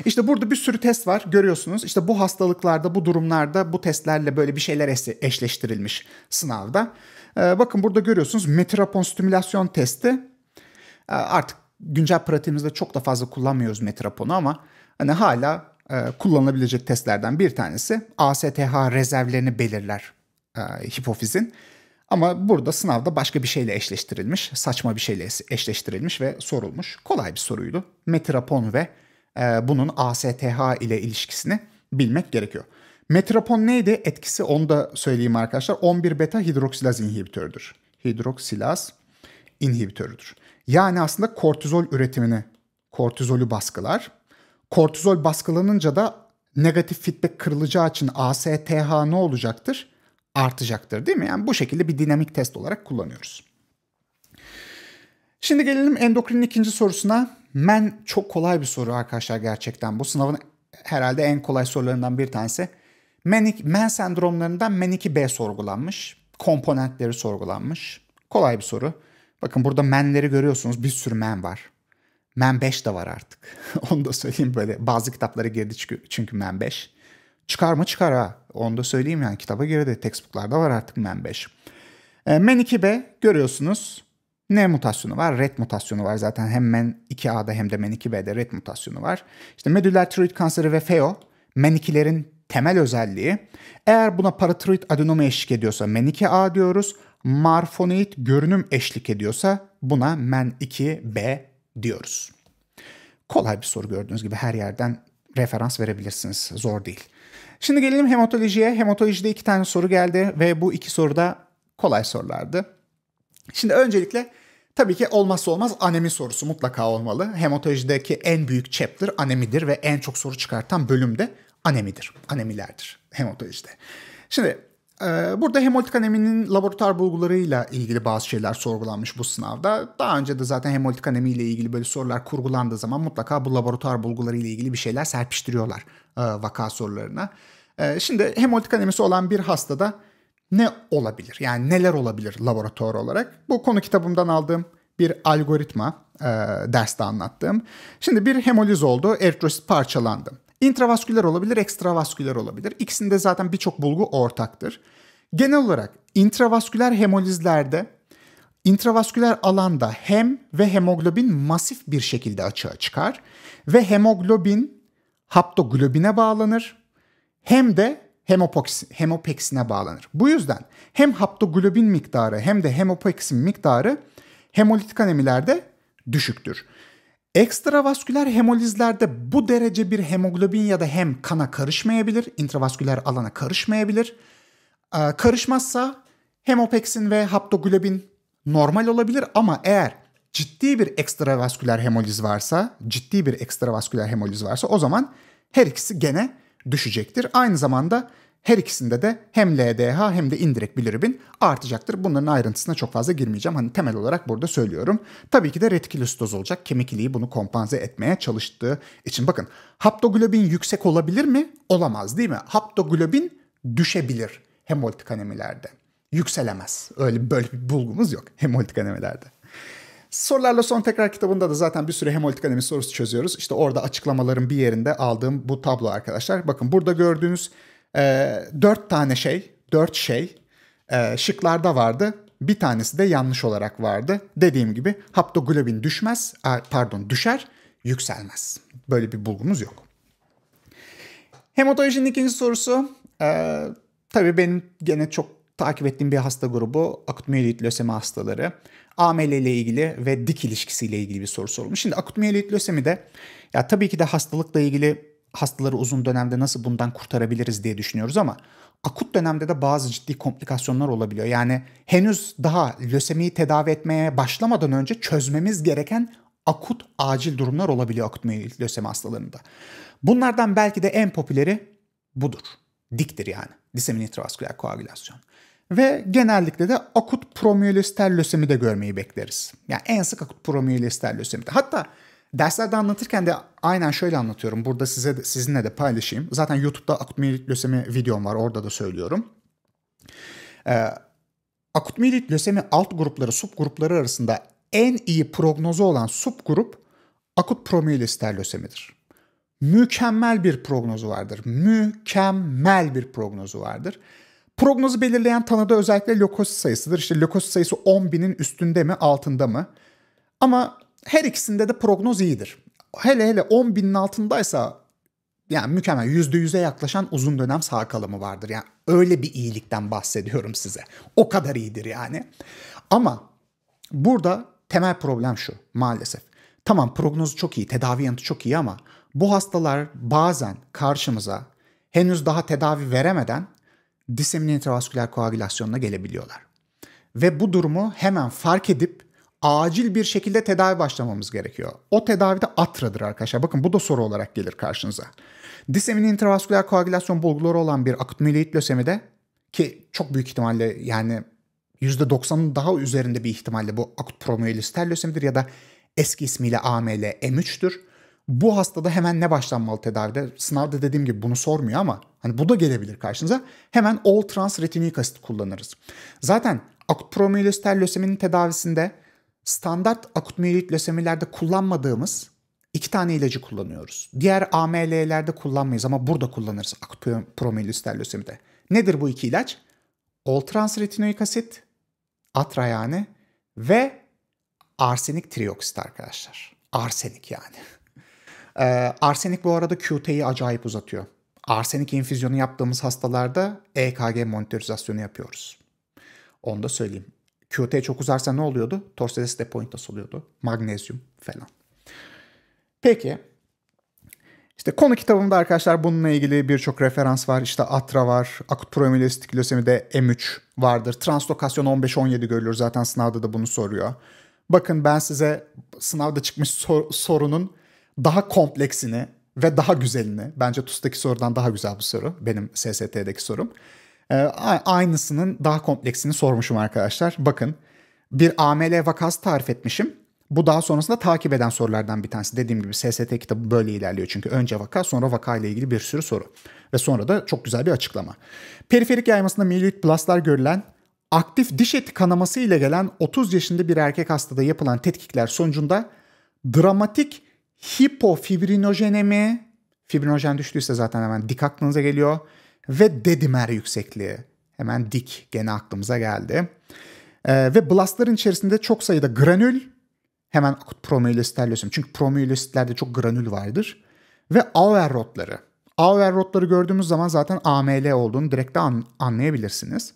İşte burada bir sürü test var görüyorsunuz. İşte bu hastalıklarda, bu durumlarda bu testlerle böyle bir şeyler eşleştirilmiş sınavda. Ee, bakın burada görüyorsunuz metropon stimülasyon testi. Ee, artık güncel pratiğimizde çok da fazla kullanmıyoruz metroponu ama hani hala e, kullanılabilecek testlerden bir tanesi. ASTH rezervlerini belirler e, hipofizin. Ama burada sınavda başka bir şeyle eşleştirilmiş, saçma bir şeyle eşleştirilmiş ve sorulmuş. Kolay bir soruydu. Metirapon ve e, bunun ASTH ile ilişkisini bilmek gerekiyor. Metropon neydi? Etkisi onu da söyleyeyim arkadaşlar. 11 beta hidroksilaz inhibitörüdür. Hidroksilaz inhibitörüdür. Yani aslında kortizol üretimini, kortizolü baskılar. Kortizol baskılanınca da negatif feedback kırılacağı için ASTH ne olacaktır? Artacaktır değil mi? Yani bu şekilde bir dinamik test olarak kullanıyoruz. Şimdi gelelim endokrinin ikinci sorusuna. Men çok kolay bir soru arkadaşlar gerçekten. Bu sınavın herhalde en kolay sorularından bir tanesi. Men, men sendromlarından MEN2B sorgulanmış. Komponentleri sorgulanmış. Kolay bir soru. Bakın burada menleri görüyorsunuz. Bir sürü men var. Men 5 de var artık. Onu da söyleyeyim böyle. Bazı kitaplara girdi çünkü, çünkü men 5. Çıkar mı çıkar ha. Onu da söyleyeyim yani kitaba girdi. Textbook'larda var artık men 5. E, men 2B görüyorsunuz. N mutasyonu var, Ret mutasyonu var zaten hem MEN2A'da hem de MEN2B'de ret mutasyonu var. İşte medüller tiroid kanseri ve FEO, MEN2'lerin temel özelliği. Eğer buna paratiroid adenoma eşlik ediyorsa MEN2A diyoruz, marfonoid görünüm eşlik ediyorsa buna MEN2B diyoruz. Kolay bir soru gördüğünüz gibi her yerden referans verebilirsiniz. Zor değil. Şimdi gelelim hematolojiye. Hematolojide iki tane soru geldi ve bu iki soruda kolay sorulardı. Şimdi öncelikle Tabii ki olmazsa olmaz anemi sorusu mutlaka olmalı. Hematolojideki en büyük chapter anemidir ve en çok soru çıkartan bölüm de anemidir. Anemilerdir hematolojide. Şimdi e, Burada hemolitik aneminin laboratuvar bulgularıyla ilgili bazı şeyler sorgulanmış bu sınavda. Daha önce de zaten hemolitik anemiyle ilgili böyle sorular kurgulandığı zaman mutlaka bu laboratuvar bulgularıyla ilgili bir şeyler serpiştiriyorlar e, vaka sorularına. E, şimdi hemolitik anemisi olan bir hastada ne olabilir? Yani neler olabilir laboratuvar olarak? Bu konu kitabımdan aldığım bir algoritma e, derste anlattığım. Şimdi bir hemoliz oldu, eritrosit parçalandı. İntravasküler olabilir, ekstravasküler olabilir. İkisinde zaten birçok bulgu ortaktır. Genel olarak intravasküler hemolizlerde intravasküler alanda hem ve hemoglobin masif bir şekilde açığa çıkar ve hemoglobin haptoglobine bağlanır hem de hemopoks, hemopeksine bağlanır. Bu yüzden hem haptoglobin miktarı hem de hemopeksin miktarı hemolitik anemilerde düşüktür. Ekstravasküler hemolizlerde bu derece bir hemoglobin ya da hem kana karışmayabilir, intravasküler alana karışmayabilir. Ee, karışmazsa hemopeksin ve haptoglobin normal olabilir ama eğer ciddi bir ekstravasküler hemoliz varsa, ciddi bir ekstravasküler hemoliz varsa o zaman her ikisi gene düşecektir. Aynı zamanda her ikisinde de hem LDH hem de indirekt bilirubin artacaktır. Bunların ayrıntısına çok fazla girmeyeceğim. Hani temel olarak burada söylüyorum. Tabii ki de retikülositoz olacak. Kemik iliği bunu kompanze etmeye çalıştığı için. Bakın haptoglobin yüksek olabilir mi? Olamaz değil mi? Haptoglobin düşebilir hemolitik anemilerde. Yükselemez. Öyle böyle bir bulgumuz yok hemolitik anemilerde. Sorularla Son Tekrar kitabında da zaten bir sürü hemolitik anemi sorusu çözüyoruz. İşte orada açıklamaların bir yerinde aldığım bu tablo arkadaşlar. Bakın burada gördüğünüz e, 4 tane şey, dört şey e, şıklarda vardı. Bir tanesi de yanlış olarak vardı. Dediğim gibi haptoglobin düşmez, pardon düşer, yükselmez. Böyle bir bulgumuz yok. Hematolojinin ikinci sorusu e, tabii benim gene çok Takip ettiğim bir hasta grubu akut miyelit lösemi hastaları. AML ile ilgili ve dik ilişkisiyle ilgili bir soru sorulmuş. Şimdi akut miyelit lösemi de ya tabii ki de hastalıkla ilgili hastaları uzun dönemde nasıl bundan kurtarabiliriz diye düşünüyoruz ama akut dönemde de bazı ciddi komplikasyonlar olabiliyor. Yani henüz daha lösemiyi tedavi etmeye başlamadan önce çözmemiz gereken akut acil durumlar olabiliyor akut miyelit lösemi hastalarında. Bunlardan belki de en popüleri budur. Diktir yani. Diseminate vasküler koagülasyon ve genellikle de akut promiyolister lösemi de görmeyi bekleriz. Yani en sık akut promiyolister lösemi. Hatta derslerde anlatırken de aynen şöyle anlatıyorum. Burada size de, sizinle de paylaşayım. Zaten YouTube'da akut miyelit lösemi videom var. Orada da söylüyorum. Ee, akut miyelit lösemi alt grupları, sub grupları arasında en iyi prognozu olan sub grup akut promiyolister lösemidir mükemmel bir prognozu vardır. Mükemmel bir prognozu vardır. Prognozu belirleyen tanıda özellikle lökosit sayısıdır. İşte lökosit sayısı 10 binin üstünde mi altında mı? Ama her ikisinde de prognoz iyidir. Hele hele 10 binin altındaysa yani mükemmel %100'e yaklaşan uzun dönem sağ kalımı vardır. Yani öyle bir iyilikten bahsediyorum size. O kadar iyidir yani. Ama burada temel problem şu maalesef. Tamam prognozu çok iyi, tedavi yanıtı çok iyi ama bu hastalar bazen karşımıza henüz daha tedavi veremeden disemine intravasküler koagülasyonuna gelebiliyorlar. Ve bu durumu hemen fark edip acil bir şekilde tedavi başlamamız gerekiyor. O tedavi de atradır arkadaşlar. Bakın bu da soru olarak gelir karşınıza. Disemine intravasküler koagülasyon bulguları olan bir akut miloid lösemide ki çok büyük ihtimalle yani %90'ın daha üzerinde bir ihtimalle bu akut promyelister lösemidir ya da eski ismiyle AML e M3'tür bu hastada hemen ne başlanmalı tedavide? Sınavda dediğim gibi bunu sormuyor ama hani bu da gelebilir karşınıza. Hemen all trans retinik asit kullanırız. Zaten akut promiyelöster löseminin tedavisinde standart akut miyelit lösemilerde kullanmadığımız iki tane ilacı kullanıyoruz. Diğer AML'lerde kullanmayız ama burada kullanırız akut promiyelöster lösemide. Nedir bu iki ilaç? All trans retinoik asit, yani ve arsenik trioksit arkadaşlar. Arsenik yani. Ee, arsenik bu arada QT'yi acayip uzatıyor. Arsenik infüzyonu yaptığımız hastalarda EKG monitorizasyonu yapıyoruz. Onu da söyleyeyim. QT çok uzarsa ne oluyordu? Torsades de depointas oluyordu. Magnezyum falan. Peki. İşte konu kitabımda arkadaşlar bununla ilgili birçok referans var. İşte ATRA var. Akut proemilistik lösemide M3 vardır. Translokasyon 15-17 görülür. Zaten sınavda da bunu soruyor. Bakın ben size sınavda çıkmış sor- sorunun daha kompleksini ve daha güzelini, bence TUS'taki sorudan daha güzel bu soru, benim SST'deki sorum. E, aynısının daha kompleksini sormuşum arkadaşlar. Bakın bir AML vakası tarif etmişim. Bu daha sonrasında takip eden sorulardan bir tanesi. Dediğim gibi SST kitabı böyle ilerliyor çünkü önce vaka sonra vaka ile ilgili bir sürü soru. Ve sonra da çok güzel bir açıklama. Periferik yaymasında miyeloid plastlar görülen aktif diş eti kanaması ile gelen 30 yaşında bir erkek hastada yapılan tetkikler sonucunda dramatik hipofibrinojenemi, fibrinojen düştüyse zaten hemen dik aklınıza geliyor ve dedimer yüksekliği. Hemen dik gene aklımıza geldi. Ee, ve blastların içerisinde çok sayıda granül, hemen akut promyelositler lösemi. Çünkü promyelositlerde çok granül vardır. Ve Auer rotları. gördüğümüz zaman zaten AML olduğunu direkt an anlayabilirsiniz.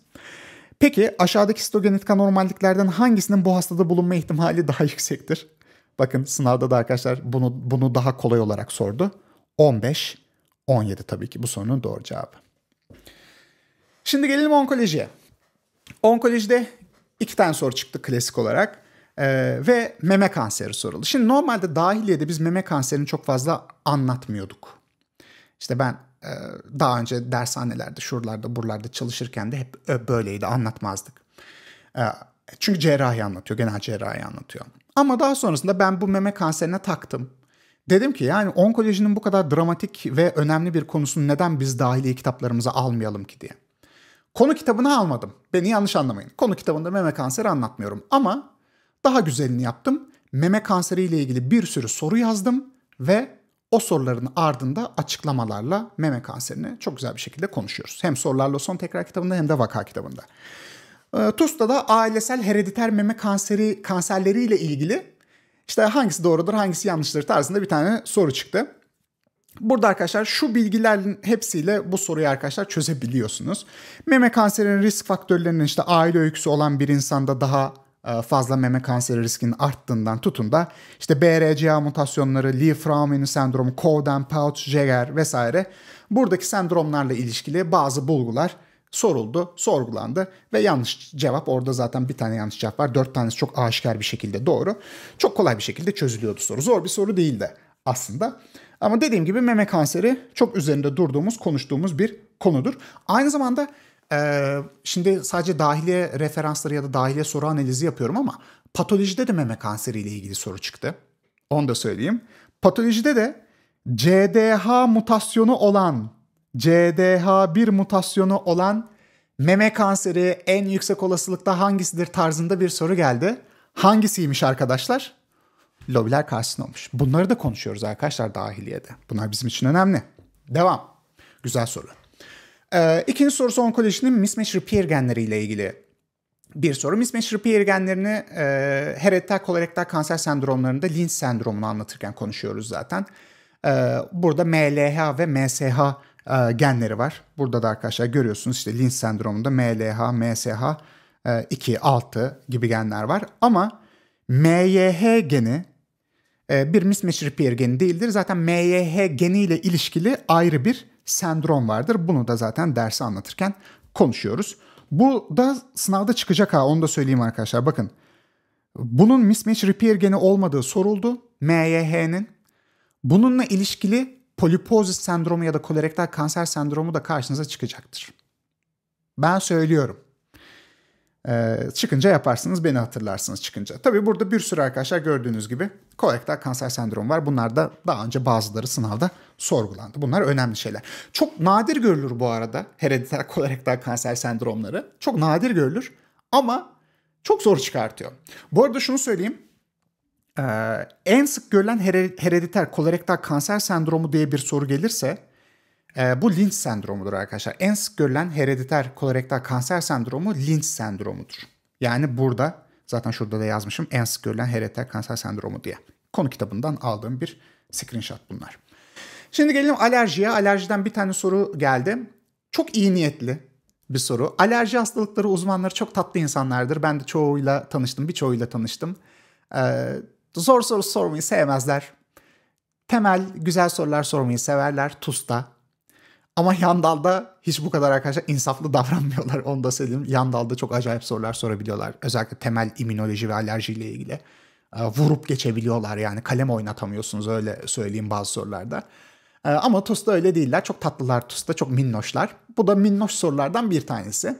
Peki aşağıdaki histogenetik anormalliklerden hangisinin bu hastada bulunma ihtimali daha yüksektir? Bakın sınavda da arkadaşlar bunu, bunu daha kolay olarak sordu. 15, 17 tabii ki bu sorunun doğru cevabı. Şimdi gelelim onkolojiye. Onkolojide iki tane soru çıktı klasik olarak. Ee, ve meme kanseri soruldu. Şimdi normalde dahiliyede biz meme kanserini çok fazla anlatmıyorduk. İşte ben e, daha önce dershanelerde, şuralarda, buralarda çalışırken de hep e, böyleydi anlatmazdık. E, çünkü cerrahi anlatıyor, genel cerrahi anlatıyor. Ama daha sonrasında ben bu meme kanserine taktım. Dedim ki yani onkolojinin bu kadar dramatik ve önemli bir konusunu neden biz dahiliye kitaplarımıza almayalım ki diye. Konu kitabını almadım. Beni yanlış anlamayın. Konu kitabında meme kanseri anlatmıyorum ama daha güzelini yaptım. Meme kanseriyle ilgili bir sürü soru yazdım ve o soruların ardında açıklamalarla meme kanserini çok güzel bir şekilde konuşuyoruz. Hem sorularla son tekrar kitabında hem de vaka kitabında. Ee, TUS'ta da ailesel herediter meme kanseri kanserleriyle ilgili işte hangisi doğrudur hangisi yanlıştır tarzında bir tane soru çıktı. Burada arkadaşlar şu bilgilerin hepsiyle bu soruyu arkadaşlar çözebiliyorsunuz. Meme kanserinin risk faktörlerinin işte aile öyküsü olan bir insanda daha e, fazla meme kanseri riskinin arttığından tutun da işte BRCA mutasyonları, Lee-Fraumeni sendromu, Cowden, Pouch, Jaeger vesaire buradaki sendromlarla ilişkili bazı bulgular soruldu, sorgulandı ve yanlış cevap orada zaten bir tane yanlış cevap var. Dört tanesi çok aşikar bir şekilde doğru. Çok kolay bir şekilde çözülüyordu soru. Zor bir soru değildi aslında. Ama dediğim gibi meme kanseri çok üzerinde durduğumuz, konuştuğumuz bir konudur. Aynı zamanda ee, şimdi sadece dahiliye referansları ya da dahiliye soru analizi yapıyorum ama patolojide de meme kanseriyle ilgili soru çıktı. Onu da söyleyeyim. Patolojide de CDH mutasyonu olan CDH1 mutasyonu olan meme kanseri en yüksek olasılıkta hangisidir tarzında bir soru geldi. Hangisiymiş arkadaşlar? Lobiler karsinomuş. Bunları da konuşuyoruz arkadaşlar dahiliyede. Bunlar bizim için önemli. Devam. Güzel soru. Ee, ikinci sorusu onkolojinin mismatch repair genleriyle ilgili bir soru. Mismatch repair genlerini e, herediter kolorektal kanser sendromlarında Lynch sendromunu anlatırken konuşuyoruz zaten. Ee, burada MLH ve MSH e, genleri var. Burada da arkadaşlar görüyorsunuz işte Lynch sendromunda MLH, MSH, e, 2, 6 gibi genler var. Ama MYH geni e, bir mismatch repair geni değildir. Zaten MYH geniyle ilişkili ayrı bir sendrom vardır. Bunu da zaten dersi anlatırken konuşuyoruz. Bu da sınavda çıkacak ha onu da söyleyeyim arkadaşlar. Bakın bunun mismatch repair geni olmadığı soruldu. MYH'nin. Bununla ilişkili polipozis sendromu ya da kolorektal kanser sendromu da karşınıza çıkacaktır. Ben söylüyorum. Ee, çıkınca yaparsınız beni hatırlarsınız çıkınca. Tabii burada bir sürü arkadaşlar gördüğünüz gibi kolorektal kanser sendromu var. Bunlar da daha önce bazıları sınavda sorgulandı. Bunlar önemli şeyler. Çok nadir görülür bu arada herediter kolorektal kanser sendromları. Çok nadir görülür ama çok zor çıkartıyor. Bu arada şunu söyleyeyim. Ee, en sık görülen her- herediter kolorektal kanser sendromu diye bir soru gelirse e, bu Lynch sendromudur arkadaşlar. En sık görülen herediter kolorektal kanser sendromu Lynch sendromudur. Yani burada zaten şurada da yazmışım en sık görülen herediter kanser sendromu diye. Konu kitabından aldığım bir screenshot bunlar. Şimdi gelelim alerjiye. Alerjiden bir tane soru geldi. Çok iyi niyetli bir soru. Alerji hastalıkları uzmanları çok tatlı insanlardır. Ben de çoğuyla tanıştım, birçoğuyla tanıştım. Ee, Zor soru sormayı sevmezler. Temel, güzel sorular sormayı severler TUS'ta. Ama Yandal'da hiç bu kadar arkadaşlar insaflı davranmıyorlar. Onu da söyleyeyim. Yandal'da çok acayip sorular sorabiliyorlar. Özellikle temel immünoloji ve alerjiyle ilgili. Ee, vurup geçebiliyorlar yani. Kalem oynatamıyorsunuz öyle söyleyeyim bazı sorularda. Ee, ama TUS'ta öyle değiller. Çok tatlılar TUS'ta, çok minnoşlar. Bu da minnoş sorulardan bir tanesi.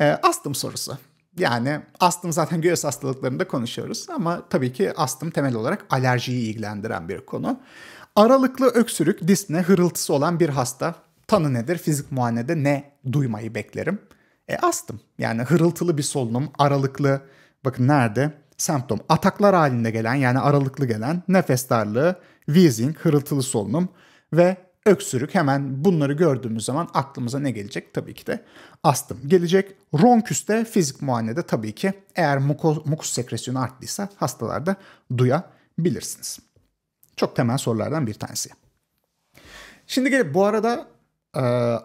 Ee, astım sorusu. Yani astım zaten göğüs hastalıklarında konuşuyoruz ama tabii ki astım temel olarak alerjiyi ilgilendiren bir konu. Aralıklı öksürük, disne, hırıltısı olan bir hasta. Tanı nedir? Fizik muayenede ne duymayı beklerim? E astım. Yani hırıltılı bir solunum, aralıklı. Bakın nerede? Semptom. Ataklar halinde gelen yani aralıklı gelen nefes darlığı, wheezing, hırıltılı solunum ve öksürük hemen bunları gördüğümüz zaman aklımıza ne gelecek? Tabii ki de astım gelecek. Ronküste fizik muayenede tabii ki eğer muko, mukus sekresyonu arttıysa hastalarda duyabilirsiniz. Çok temel sorulardan bir tanesi. Şimdi gelip bu arada e,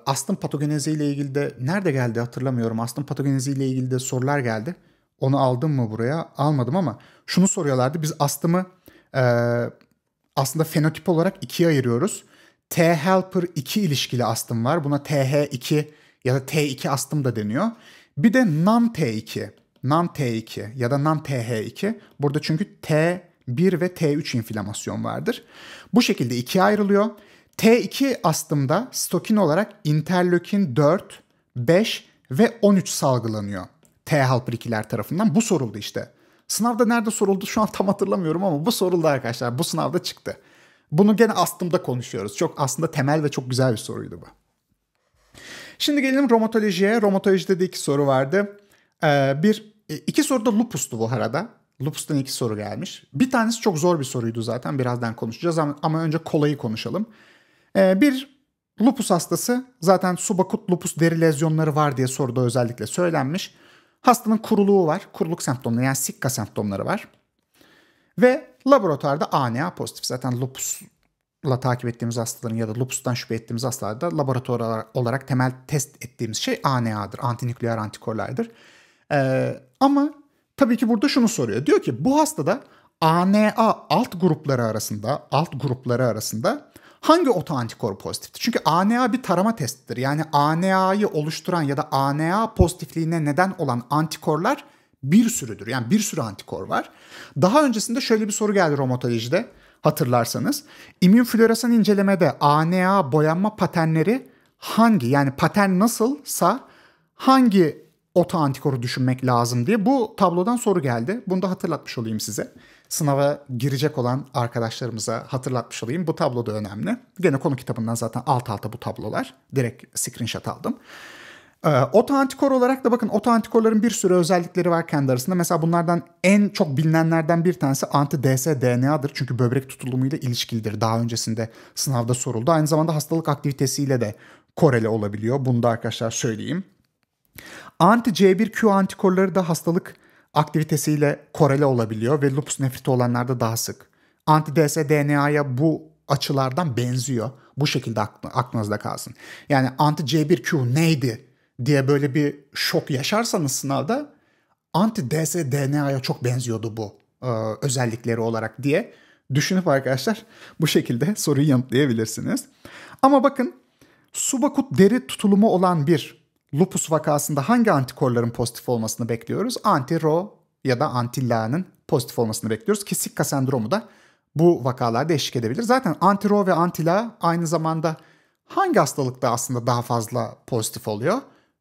astım patogenezi ile ilgili de nerede geldi hatırlamıyorum. Astım patogenezi ile ilgili de sorular geldi. Onu aldım mı buraya? Almadım ama şunu soruyorlardı. Biz astımı e, aslında fenotip olarak ikiye ayırıyoruz T-Helper 2 ilişkili astım var. Buna TH2 ya da T2 astım da deniyor. Bir de NAN-T2, NAN-T2 ya da NAN-TH2. Burada çünkü T1 ve T3 inflamasyon vardır. Bu şekilde ikiye ayrılıyor. T2 astımda stokin olarak interleukin 4, 5 ve 13 salgılanıyor. T-Helper 2'ler tarafından. Bu soruldu işte. Sınavda nerede soruldu şu an tam hatırlamıyorum ama bu soruldu arkadaşlar. Bu sınavda çıktı. Bunu gene astımda konuşuyoruz. Çok aslında temel ve çok güzel bir soruydu bu. Şimdi gelelim romatolojiye. Romatolojide de iki soru vardı. Ee, bir, e, iki soru da lupustu bu arada. Lupus'tan iki soru gelmiş. Bir tanesi çok zor bir soruydu zaten. Birazdan konuşacağız ama, ama önce kolayı konuşalım. Ee, bir, lupus hastası zaten subakut lupus deri lezyonları var diye soruda özellikle söylenmiş. Hastanın kuruluğu var. Kuruluk semptomları yani sikka semptomları var. Ve laboratuvarda ANA pozitif. Zaten lupusla takip ettiğimiz hastaların ya da lupustan şüphe ettiğimiz hastalarda laboratuvar olarak temel test ettiğimiz şey ANA'dır. Antinükleer antikorlardır. Ee, ama tabii ki burada şunu soruyor. Diyor ki bu hastada ANA alt grupları arasında alt grupları arasında hangi otoantikor pozitiftir? Çünkü ANA bir tarama testidir. Yani ANA'yı oluşturan ya da ANA pozitifliğine neden olan antikorlar bir sürüdür. Yani bir sürü antikor var. Daha öncesinde şöyle bir soru geldi romatolojide hatırlarsanız. İmmün floresan incelemede ANA boyanma paternleri hangi yani patern nasılsa hangi ota antikoru düşünmek lazım diye bu tablodan soru geldi. Bunu da hatırlatmış olayım size. Sınava girecek olan arkadaşlarımıza hatırlatmış olayım. Bu tablo da önemli. Gene konu kitabından zaten alt alta bu tablolar. Direkt screenshot aldım. Ee, oto antikor olarak da bakın oto antikorların bir sürü özellikleri var kendi arasında. Mesela bunlardan en çok bilinenlerden bir tanesi anti-DS DNA'dır. Çünkü böbrek tutulumuyla ilişkilidir. Daha öncesinde sınavda soruldu. Aynı zamanda hastalık aktivitesiyle de koreli olabiliyor. Bunu da arkadaşlar söyleyeyim. Anti-C1Q antikorları da hastalık aktivitesiyle koreli olabiliyor ve lupus nefriti olanlarda daha sık. Anti-DS DNA'ya bu açılardan benziyor. Bu şekilde aklınızda kalsın. Yani anti-C1Q neydi? diye böyle bir şok yaşarsanız sınavda anti-DS-DNA'ya çok benziyordu bu e, özellikleri olarak diye düşünüp arkadaşlar bu şekilde soruyu yanıtlayabilirsiniz. Ama bakın subakut deri tutulumu olan bir lupus vakasında hangi antikorların pozitif olmasını bekliyoruz? Anti-Ro ya da anti-La'nın pozitif olmasını bekliyoruz ki Sikka sendromu da bu vakalarda eşlik edebilir. Zaten anti-Ro ve anti-La aynı zamanda hangi hastalıkta aslında daha fazla pozitif oluyor?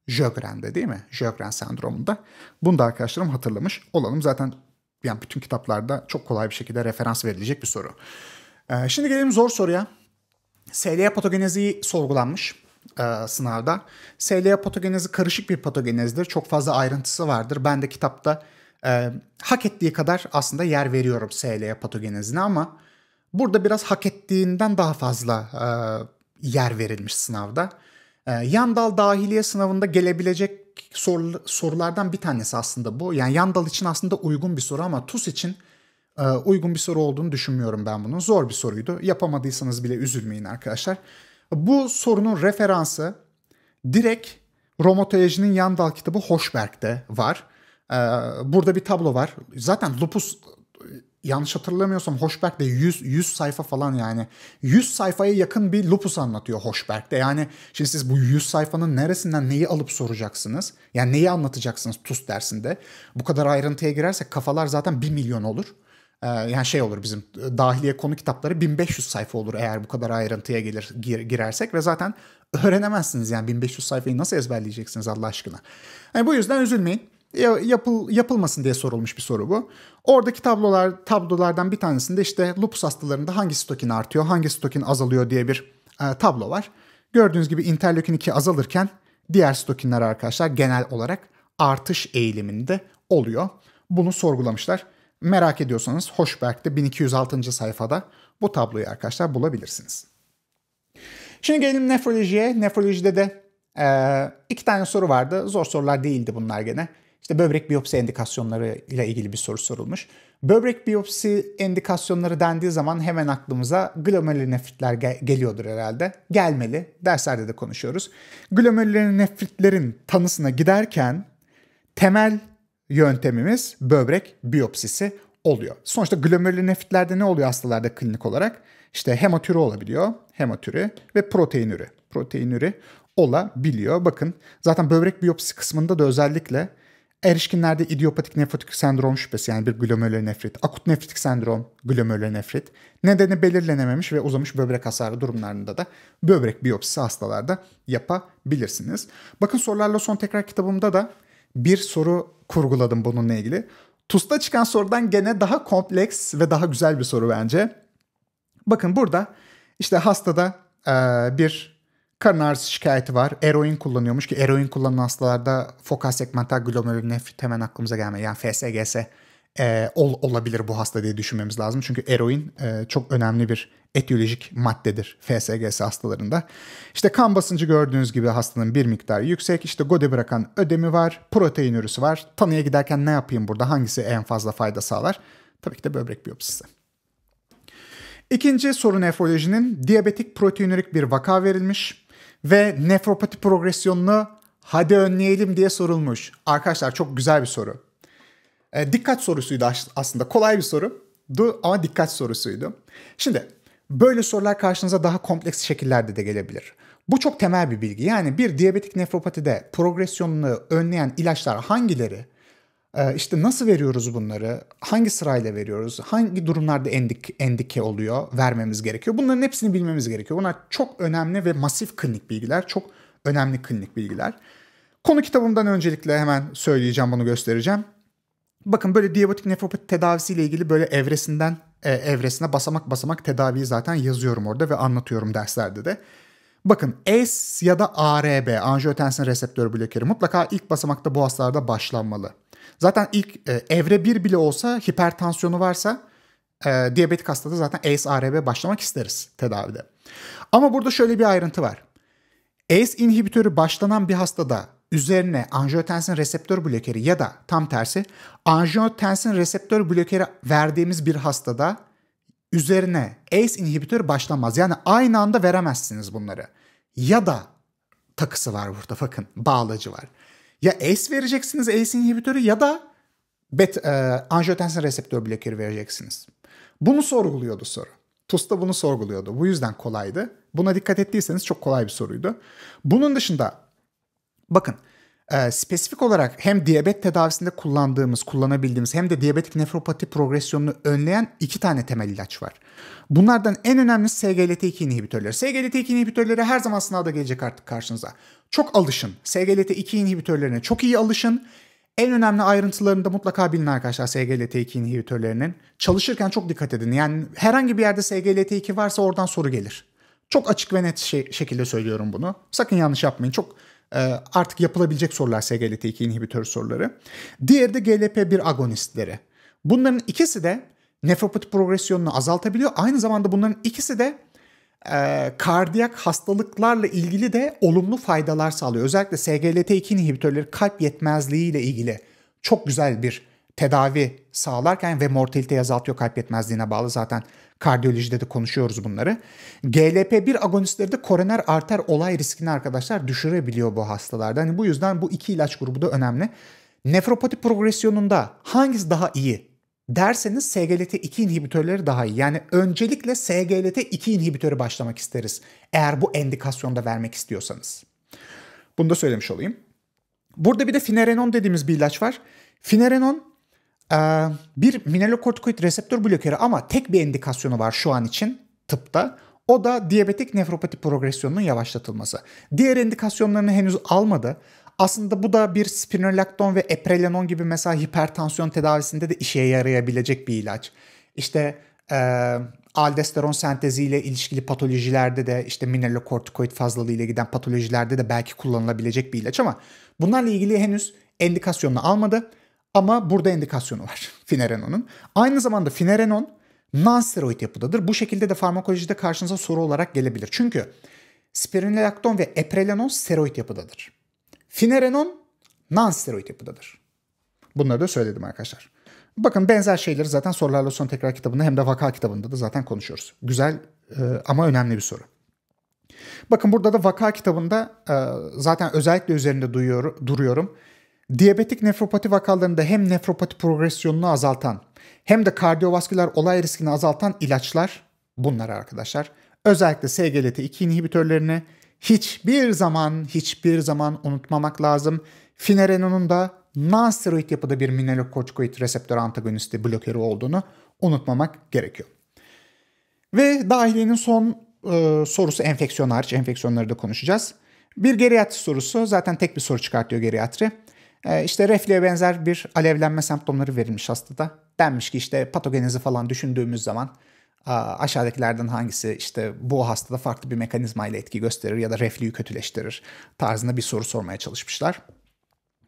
Jögren'de değil mi? Jögren sendromunda. Bunu da arkadaşlarım hatırlamış olalım. Zaten yani bütün kitaplarda çok kolay bir şekilde referans verilecek bir soru. Ee, şimdi gelelim zor soruya. SLA patogenezi sorgulanmış e, sınavda. SLA patogenezi karışık bir patogenezdir. Çok fazla ayrıntısı vardır. Ben de kitapta e, hak ettiği kadar aslında yer veriyorum SLA patogenezine ama burada biraz hak ettiğinden daha fazla e, yer verilmiş sınavda. E, ee, Yandal dahiliye sınavında gelebilecek sorulardan bir tanesi aslında bu. Yani Yandal için aslında uygun bir soru ama TUS için e, uygun bir soru olduğunu düşünmüyorum ben bunun. Zor bir soruydu. Yapamadıysanız bile üzülmeyin arkadaşlar. Bu sorunun referansı direkt Romotoloji'nin Yandal kitabı Hoşberg'de var. Ee, burada bir tablo var. Zaten lupus yanlış hatırlamıyorsam Hoşberk'te 100, 100 sayfa falan yani. 100 sayfaya yakın bir lupus anlatıyor Hoşberg de. Yani şimdi siz bu 100 sayfanın neresinden neyi alıp soracaksınız? Yani neyi anlatacaksınız TUS dersinde? Bu kadar ayrıntıya girersek kafalar zaten 1 milyon olur. Ee, yani şey olur bizim e, dahiliye konu kitapları 1500 sayfa olur eğer bu kadar ayrıntıya gelir, gir, girersek ve zaten öğrenemezsiniz yani 1500 sayfayı nasıl ezberleyeceksiniz Allah aşkına. Yani bu yüzden üzülmeyin yapıl, yapılmasın diye sorulmuş bir soru bu. Oradaki tablolar tablolardan bir tanesinde işte lupus hastalarında hangi stokin artıyor, hangi stokin azalıyor diye bir e, tablo var. Gördüğünüz gibi interleukin 2 azalırken diğer stokinler arkadaşlar genel olarak artış eğiliminde oluyor. Bunu sorgulamışlar. Merak ediyorsanız Hoşberg'de 1206. sayfada bu tabloyu arkadaşlar bulabilirsiniz. Şimdi gelelim nefrolojiye. Nefrolojide de e, iki tane soru vardı. Zor sorular değildi bunlar gene. İşte böbrek biyopsi endikasyonları ile ilgili bir soru sorulmuş. Böbrek biyopsi endikasyonları dendiği zaman hemen aklımıza glomerülonefritler gel- geliyordur herhalde. Gelmeli. Derslerde de konuşuyoruz. Glomerülonefritlerin tanısına giderken temel yöntemimiz böbrek biyopsisi oluyor. Sonuçta glomerülonefritlerde ne oluyor hastalarda klinik olarak? İşte hematürü olabiliyor. Hematürü ve proteinürü. Proteinürü olabiliyor. Bakın zaten böbrek biyopsi kısmında da özellikle Erişkinlerde idiopatik nefrotik sendrom şüphesi yani bir glomerüler nefrit, akut nefritik sendrom, glomerüler nefrit, nedeni belirlenememiş ve uzamış böbrek hasarı durumlarında da böbrek biyopsisi hastalarda yapabilirsiniz. Bakın sorularla son tekrar kitabımda da bir soru kurguladım bununla ilgili. TUS'ta çıkan sorudan gene daha kompleks ve daha güzel bir soru bence. Bakın burada işte hastada bir Karın ağrısı şikayeti var. Eroin kullanıyormuş ki eroin kullanan hastalarda fokal segmental glomerül nefrit hemen aklımıza gelmiyor. Yani FSGS e, ol, olabilir bu hasta diye düşünmemiz lazım. Çünkü eroin e, çok önemli bir etiyolojik maddedir FSGS hastalarında. İşte kan basıncı gördüğünüz gibi hastanın bir miktar yüksek. İşte gode bırakan ödemi var, protein ürüsü var. Tanıya giderken ne yapayım burada, hangisi en fazla fayda sağlar? Tabii ki de böbrek biyopsisi. İkinci soru nefrolojinin diyabetik proteinürik bir vaka verilmiş ve nefropati progresyonunu hadi önleyelim diye sorulmuş. Arkadaşlar çok güzel bir soru. E, dikkat sorusuydu aslında. Kolay bir soru ama dikkat sorusuydu. Şimdi böyle sorular karşınıza daha kompleks şekillerde de gelebilir. Bu çok temel bir bilgi. Yani bir diyabetik nefropatide progresyonunu önleyen ilaçlar hangileri ee, işte nasıl veriyoruz bunları? Hangi sırayla veriyoruz? Hangi durumlarda endik, endike oluyor? Vermemiz gerekiyor. Bunların hepsini bilmemiz gerekiyor. Bunlar çok önemli ve masif klinik bilgiler. Çok önemli klinik bilgiler. Konu kitabımdan öncelikle hemen söyleyeceğim, bunu göstereceğim. Bakın böyle diyabetik nefropati tedavisiyle ilgili böyle evresinden e, evresine basamak basamak tedaviyi zaten yazıyorum orada ve anlatıyorum derslerde de. Bakın S ya da ARB, anjiyotensin reseptör blokeri mutlaka ilk basamakta bu hastalarda başlanmalı. Zaten ilk e, evre 1 bile olsa hipertansiyonu varsa e, diyabetik hastada zaten ACE-ARB başlamak isteriz tedavide. Ama burada şöyle bir ayrıntı var. ACE inhibitörü başlanan bir hastada üzerine anjiyotensin reseptör blokeri ya da tam tersi anjiyotensin reseptör blokeri verdiğimiz bir hastada üzerine ACE inhibitörü başlamaz. Yani aynı anda veremezsiniz bunları. Ya da takısı var burada bakın bağlacı var. Ya ACE vereceksiniz ACE inhibitörü ya da bet, e, anjiyotensin reseptör blokörü vereceksiniz. Bunu sorguluyordu soru. TUS'ta bunu sorguluyordu. Bu yüzden kolaydı. Buna dikkat ettiyseniz çok kolay bir soruydu. Bunun dışında bakın e, spesifik olarak hem diyabet tedavisinde kullandığımız, kullanabildiğimiz hem de diyabetik nefropati progresyonunu önleyen iki tane temel ilaç var. Bunlardan en önemlisi SGLT2 inhibitörleri. SGLT2 inhibitörleri her zaman sınavda gelecek artık karşınıza. Çok alışın. SGLT2 inhibitörlerine çok iyi alışın. En önemli ayrıntılarını da mutlaka bilin arkadaşlar SGLT2 inhibitörlerinin. Çalışırken çok dikkat edin. Yani herhangi bir yerde SGLT2 varsa oradan soru gelir. Çok açık ve net şekilde söylüyorum bunu. Sakın yanlış yapmayın. Çok ee, artık yapılabilecek sorular SGLT2 inhibitör soruları. Diğeri de GLP-1 agonistleri. Bunların ikisi de nefropati progresyonunu azaltabiliyor. Aynı zamanda bunların ikisi de e, kardiyak hastalıklarla ilgili de olumlu faydalar sağlıyor. Özellikle SGLT2 inhibitörleri kalp yetmezliği ile ilgili çok güzel bir tedavi sağlarken ve mortaliteyi azaltıyor kalp yetmezliğine bağlı zaten Kardiyolojide de konuşuyoruz bunları. GLP-1 agonistleri de koroner arter olay riskini arkadaşlar düşürebiliyor bu hastalarda. Hani bu yüzden bu iki ilaç grubu da önemli. Nefropati progresyonunda hangisi daha iyi derseniz SGLT2 inhibitörleri daha iyi. Yani öncelikle SGLT2 inhibitörü başlamak isteriz. Eğer bu endikasyonda vermek istiyorsanız. Bunu da söylemiş olayım. Burada bir de finerenon dediğimiz bir ilaç var. Finerenon ee, bir mineralokortikoid reseptör blokörü ama tek bir indikasyonu var şu an için tıpta. O da diyabetik nefropati progresyonunun yavaşlatılması. Diğer indikasyonlarını henüz almadı. Aslında bu da bir spironolakton ve eprelenon gibi mesela hipertansiyon tedavisinde de işe yarayabilecek bir ilaç. İşte e, aldosteron senteziyle ilişkili patolojilerde de işte mineralokortikoid ile giden patolojilerde de belki kullanılabilecek bir ilaç ama bunlarla ilgili henüz endikasyonunu almadı. Ama burada indikasyonu var Finerenon'un. Aynı zamanda Finerenon non-steroid yapıdadır. Bu şekilde de farmakolojide karşınıza soru olarak gelebilir. Çünkü spironolakton ve eprelenon steroid yapıdadır. Finerenon non-steroid yapıdadır. Bunları da söyledim arkadaşlar. Bakın benzer şeyleri zaten sorularla son tekrar kitabında hem de vaka kitabında da zaten konuşuyoruz. Güzel e, ama önemli bir soru. Bakın burada da vaka kitabında e, zaten özellikle üzerinde duyuyor, duruyorum. Diyabetik nefropati vakalarında hem nefropati progresyonunu azaltan hem de kardiyovasküler olay riskini azaltan ilaçlar bunlar arkadaşlar. Özellikle SGLT2 inhibitörlerini hiçbir zaman hiçbir zaman unutmamak lazım. Finerenon'un da non-steroid yapıda bir mineralokortikoid reseptör antagonisti blokörü olduğunu unutmamak gerekiyor. Ve dahiliyenin son e, sorusu enfeksiyon hariç. Enfeksiyonları da konuşacağız. Bir geriatri sorusu. Zaten tek bir soru çıkartıyor geriatri. Ee, işte işte benzer bir alevlenme semptomları verilmiş hastada. Denmiş ki işte patogenizi falan düşündüğümüz zaman aşağıdakilerden hangisi işte bu hastada farklı bir mekanizma ile etki gösterir ya da reflüyü kötüleştirir tarzında bir soru sormaya çalışmışlar.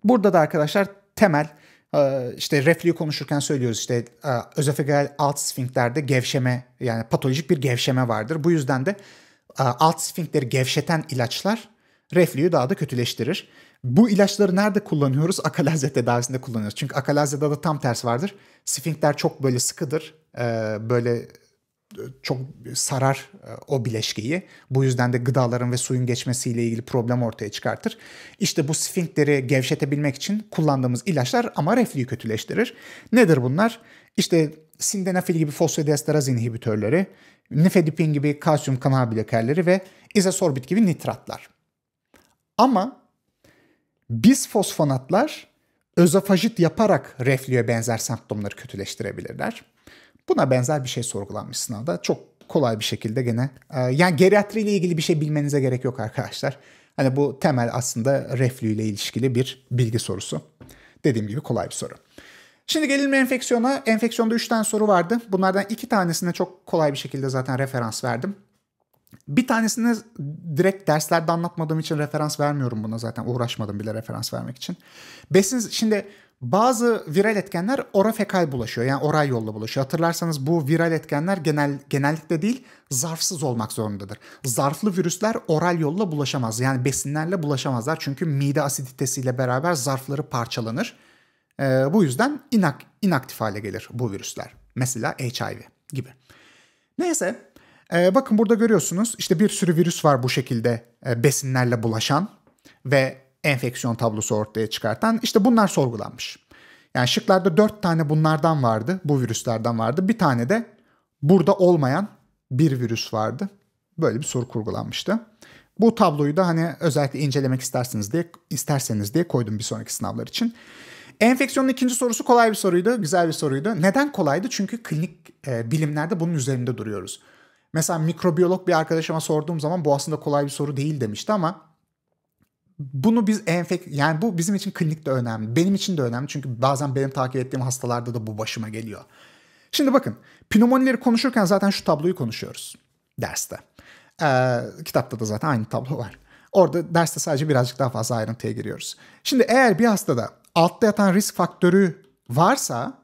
Burada da arkadaşlar temel e, işte reflüyü konuşurken söylüyoruz işte e, özofageal alt sfinklerde gevşeme yani patolojik bir gevşeme vardır. Bu yüzden de e, alt sfinkleri gevşeten ilaçlar reflüyü daha da kötüleştirir. Bu ilaçları nerede kullanıyoruz? Akalazya tedavisinde kullanıyoruz. Çünkü akalazyada da tam ters vardır. Sfinkler çok böyle sıkıdır. Ee, böyle e, çok sarar e, o bileşkeyi. Bu yüzden de gıdaların ve suyun geçmesiyle ilgili problem ortaya çıkartır. İşte bu sfinkleri gevşetebilmek için kullandığımız ilaçlar ama reflüyü kötüleştirir. Nedir bunlar? İşte sindenafil gibi fosfodiesteraz inhibitörleri, nifedipin gibi kalsiyum kanal bilekerleri ve izosorbit gibi nitratlar. Ama Bisfosfonatlar özofajit yaparak reflüye benzer semptomları kötüleştirebilirler. Buna benzer bir şey sorgulanmış sınavda. Çok kolay bir şekilde gene. E, yani geriatri ile ilgili bir şey bilmenize gerek yok arkadaşlar. Hani bu temel aslında reflü ile ilişkili bir bilgi sorusu. Dediğim gibi kolay bir soru. Şimdi gelelim enfeksiyona. Enfeksiyonda 3 tane soru vardı. Bunlardan 2 tanesine çok kolay bir şekilde zaten referans verdim. Bir tanesini direkt derslerde anlatmadığım için referans vermiyorum buna zaten uğraşmadım bile referans vermek için. Besin şimdi bazı viral etkenler orafekal bulaşıyor yani oral yolla bulaşıyor. Hatırlarsanız bu viral etkenler genel genellikle değil zarfsız olmak zorundadır. Zarflı virüsler oral yolla bulaşamaz yani besinlerle bulaşamazlar çünkü mide asiditesiyle beraber zarfları parçalanır. Ee, bu yüzden inak, inaktif hale gelir bu virüsler. Mesela HIV gibi. Neyse e, bakın burada görüyorsunuz işte bir sürü virüs var bu şekilde e, besinlerle bulaşan ve enfeksiyon tablosu ortaya çıkartan. İşte bunlar sorgulanmış. Yani şıklarda dört tane bunlardan vardı, bu virüslerden vardı. Bir tane de burada olmayan bir virüs vardı. Böyle bir soru kurgulanmıştı. Bu tabloyu da hani özellikle incelemek istersiniz diye isterseniz diye koydum bir sonraki sınavlar için. Enfeksiyonun ikinci sorusu kolay bir soruydu, güzel bir soruydu. Neden kolaydı? Çünkü klinik e, bilimlerde bunun üzerinde duruyoruz. Mesela mikrobiyolog bir arkadaşıma sorduğum zaman bu aslında kolay bir soru değil demişti ama bunu biz enfek yani bu bizim için klinikte önemli. Benim için de önemli çünkü bazen benim takip ettiğim hastalarda da bu başıma geliyor. Şimdi bakın pneumonileri konuşurken zaten şu tabloyu konuşuyoruz derste. Ee, kitapta da zaten aynı tablo var. Orada derste sadece birazcık daha fazla ayrıntıya giriyoruz. Şimdi eğer bir hastada altta yatan risk faktörü varsa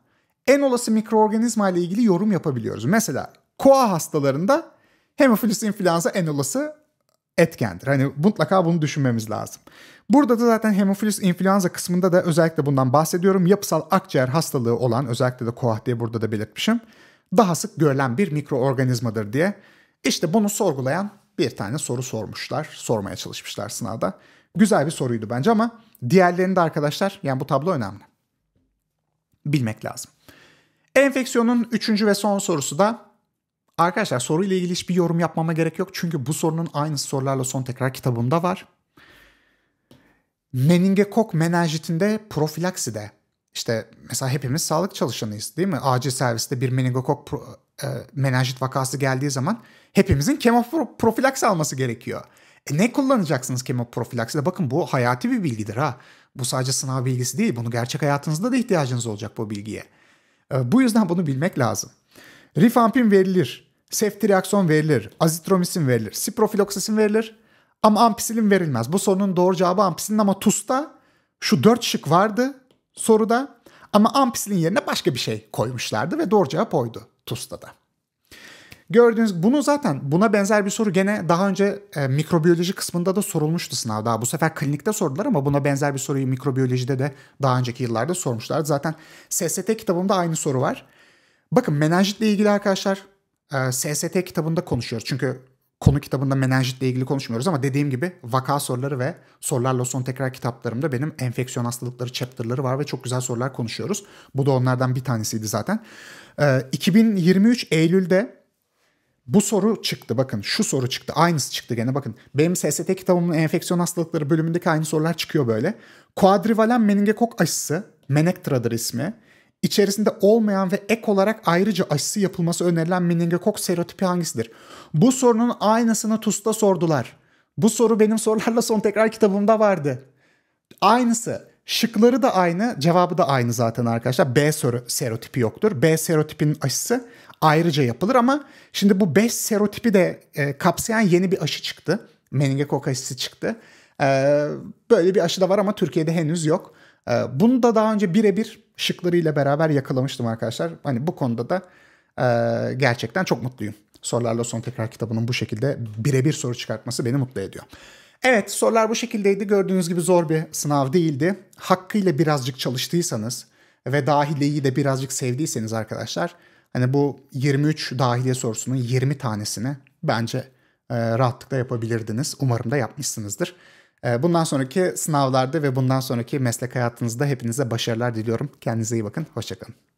en olası mikroorganizma ile ilgili yorum yapabiliyoruz. Mesela koa hastalarında hemofilus influenza en olası etkendir. Hani mutlaka bunu düşünmemiz lazım. Burada da zaten hemofilus influenza kısmında da özellikle bundan bahsediyorum. Yapısal akciğer hastalığı olan özellikle de koa diye burada da belirtmişim. Daha sık görülen bir mikroorganizmadır diye. İşte bunu sorgulayan bir tane soru sormuşlar. Sormaya çalışmışlar sınavda. Güzel bir soruydu bence ama diğerlerinde arkadaşlar yani bu tablo önemli. Bilmek lazım. Enfeksiyonun üçüncü ve son sorusu da Arkadaşlar soruyla ilgili hiçbir yorum yapmama gerek yok. Çünkü bu sorunun aynı sorularla son tekrar kitabımda var. Meningokok menenjitinde profilakside işte mesela hepimiz sağlık çalışanıyız değil mi? Acil serviste bir meningokok pro, e, menenjit vakası geldiği zaman hepimizin profilaksi alması gerekiyor. E ne kullanacaksınız kemoprofilakside? Bakın bu hayati bir bilgidir ha. Bu sadece sınav bilgisi değil. Bunu gerçek hayatınızda da ihtiyacınız olacak bu bilgiye. E, bu yüzden bunu bilmek lazım. Rifampin verilir, ceftriaxon verilir, azitromisin verilir, siprofiloksasin verilir ama ampisilin verilmez. Bu sorunun doğru cevabı ampisilin ama TUS'ta şu dört şık vardı soruda ama ampisilin yerine başka bir şey koymuşlardı ve doğru cevap oydu TUS'ta da. Gördüğünüz bunu zaten buna benzer bir soru gene daha önce e, mikrobiyoloji kısmında da sorulmuştu sınavda. Bu sefer klinikte sordular ama buna benzer bir soruyu mikrobiyolojide de daha önceki yıllarda sormuşlardı. Zaten SST kitabımda aynı soru var. Bakın menenjitle ilgili arkadaşlar e, SST kitabında konuşuyoruz. Çünkü konu kitabında menenjitle ilgili konuşmuyoruz ama dediğim gibi vaka soruları ve sorularla son tekrar kitaplarımda benim enfeksiyon hastalıkları chapter'ları var ve çok güzel sorular konuşuyoruz. Bu da onlardan bir tanesiydi zaten. E, 2023 Eylül'de bu soru çıktı bakın şu soru çıktı aynısı çıktı gene bakın. Benim SST kitabımın enfeksiyon hastalıkları bölümündeki aynı sorular çıkıyor böyle. Kuadrivalen meningokok aşısı Menektradır ismi içerisinde olmayan ve ek olarak ayrıca aşısı yapılması önerilen meningokok serotipi hangisidir? Bu sorunun aynısını TUS'ta sordular. Bu soru benim sorularla son tekrar kitabımda vardı. Aynısı. Şıkları da aynı, cevabı da aynı zaten arkadaşlar. B soru serotipi yoktur. B serotipinin aşısı ayrıca yapılır ama şimdi bu 5 serotipi de e, kapsayan yeni bir aşı çıktı. Meningokok aşısı çıktı. E, böyle bir aşı da var ama Türkiye'de henüz yok. Ee, bunu da daha önce birebir şıklarıyla beraber yakalamıştım arkadaşlar. Hani bu konuda da e, gerçekten çok mutluyum. Sorularla Son Tekrar kitabının bu şekilde birebir soru çıkartması beni mutlu ediyor. Evet sorular bu şekildeydi. Gördüğünüz gibi zor bir sınav değildi. Hakkıyla birazcık çalıştıysanız ve dahileyi de birazcık sevdiyseniz arkadaşlar hani bu 23 dahiliye sorusunun 20 tanesini bence e, rahatlıkla yapabilirdiniz. Umarım da yapmışsınızdır. Ee, bundan sonraki sınavlarda ve bundan sonraki meslek hayatınızda hepinize başarılar diliyorum. Kendinize iyi bakın. Hoşçakalın.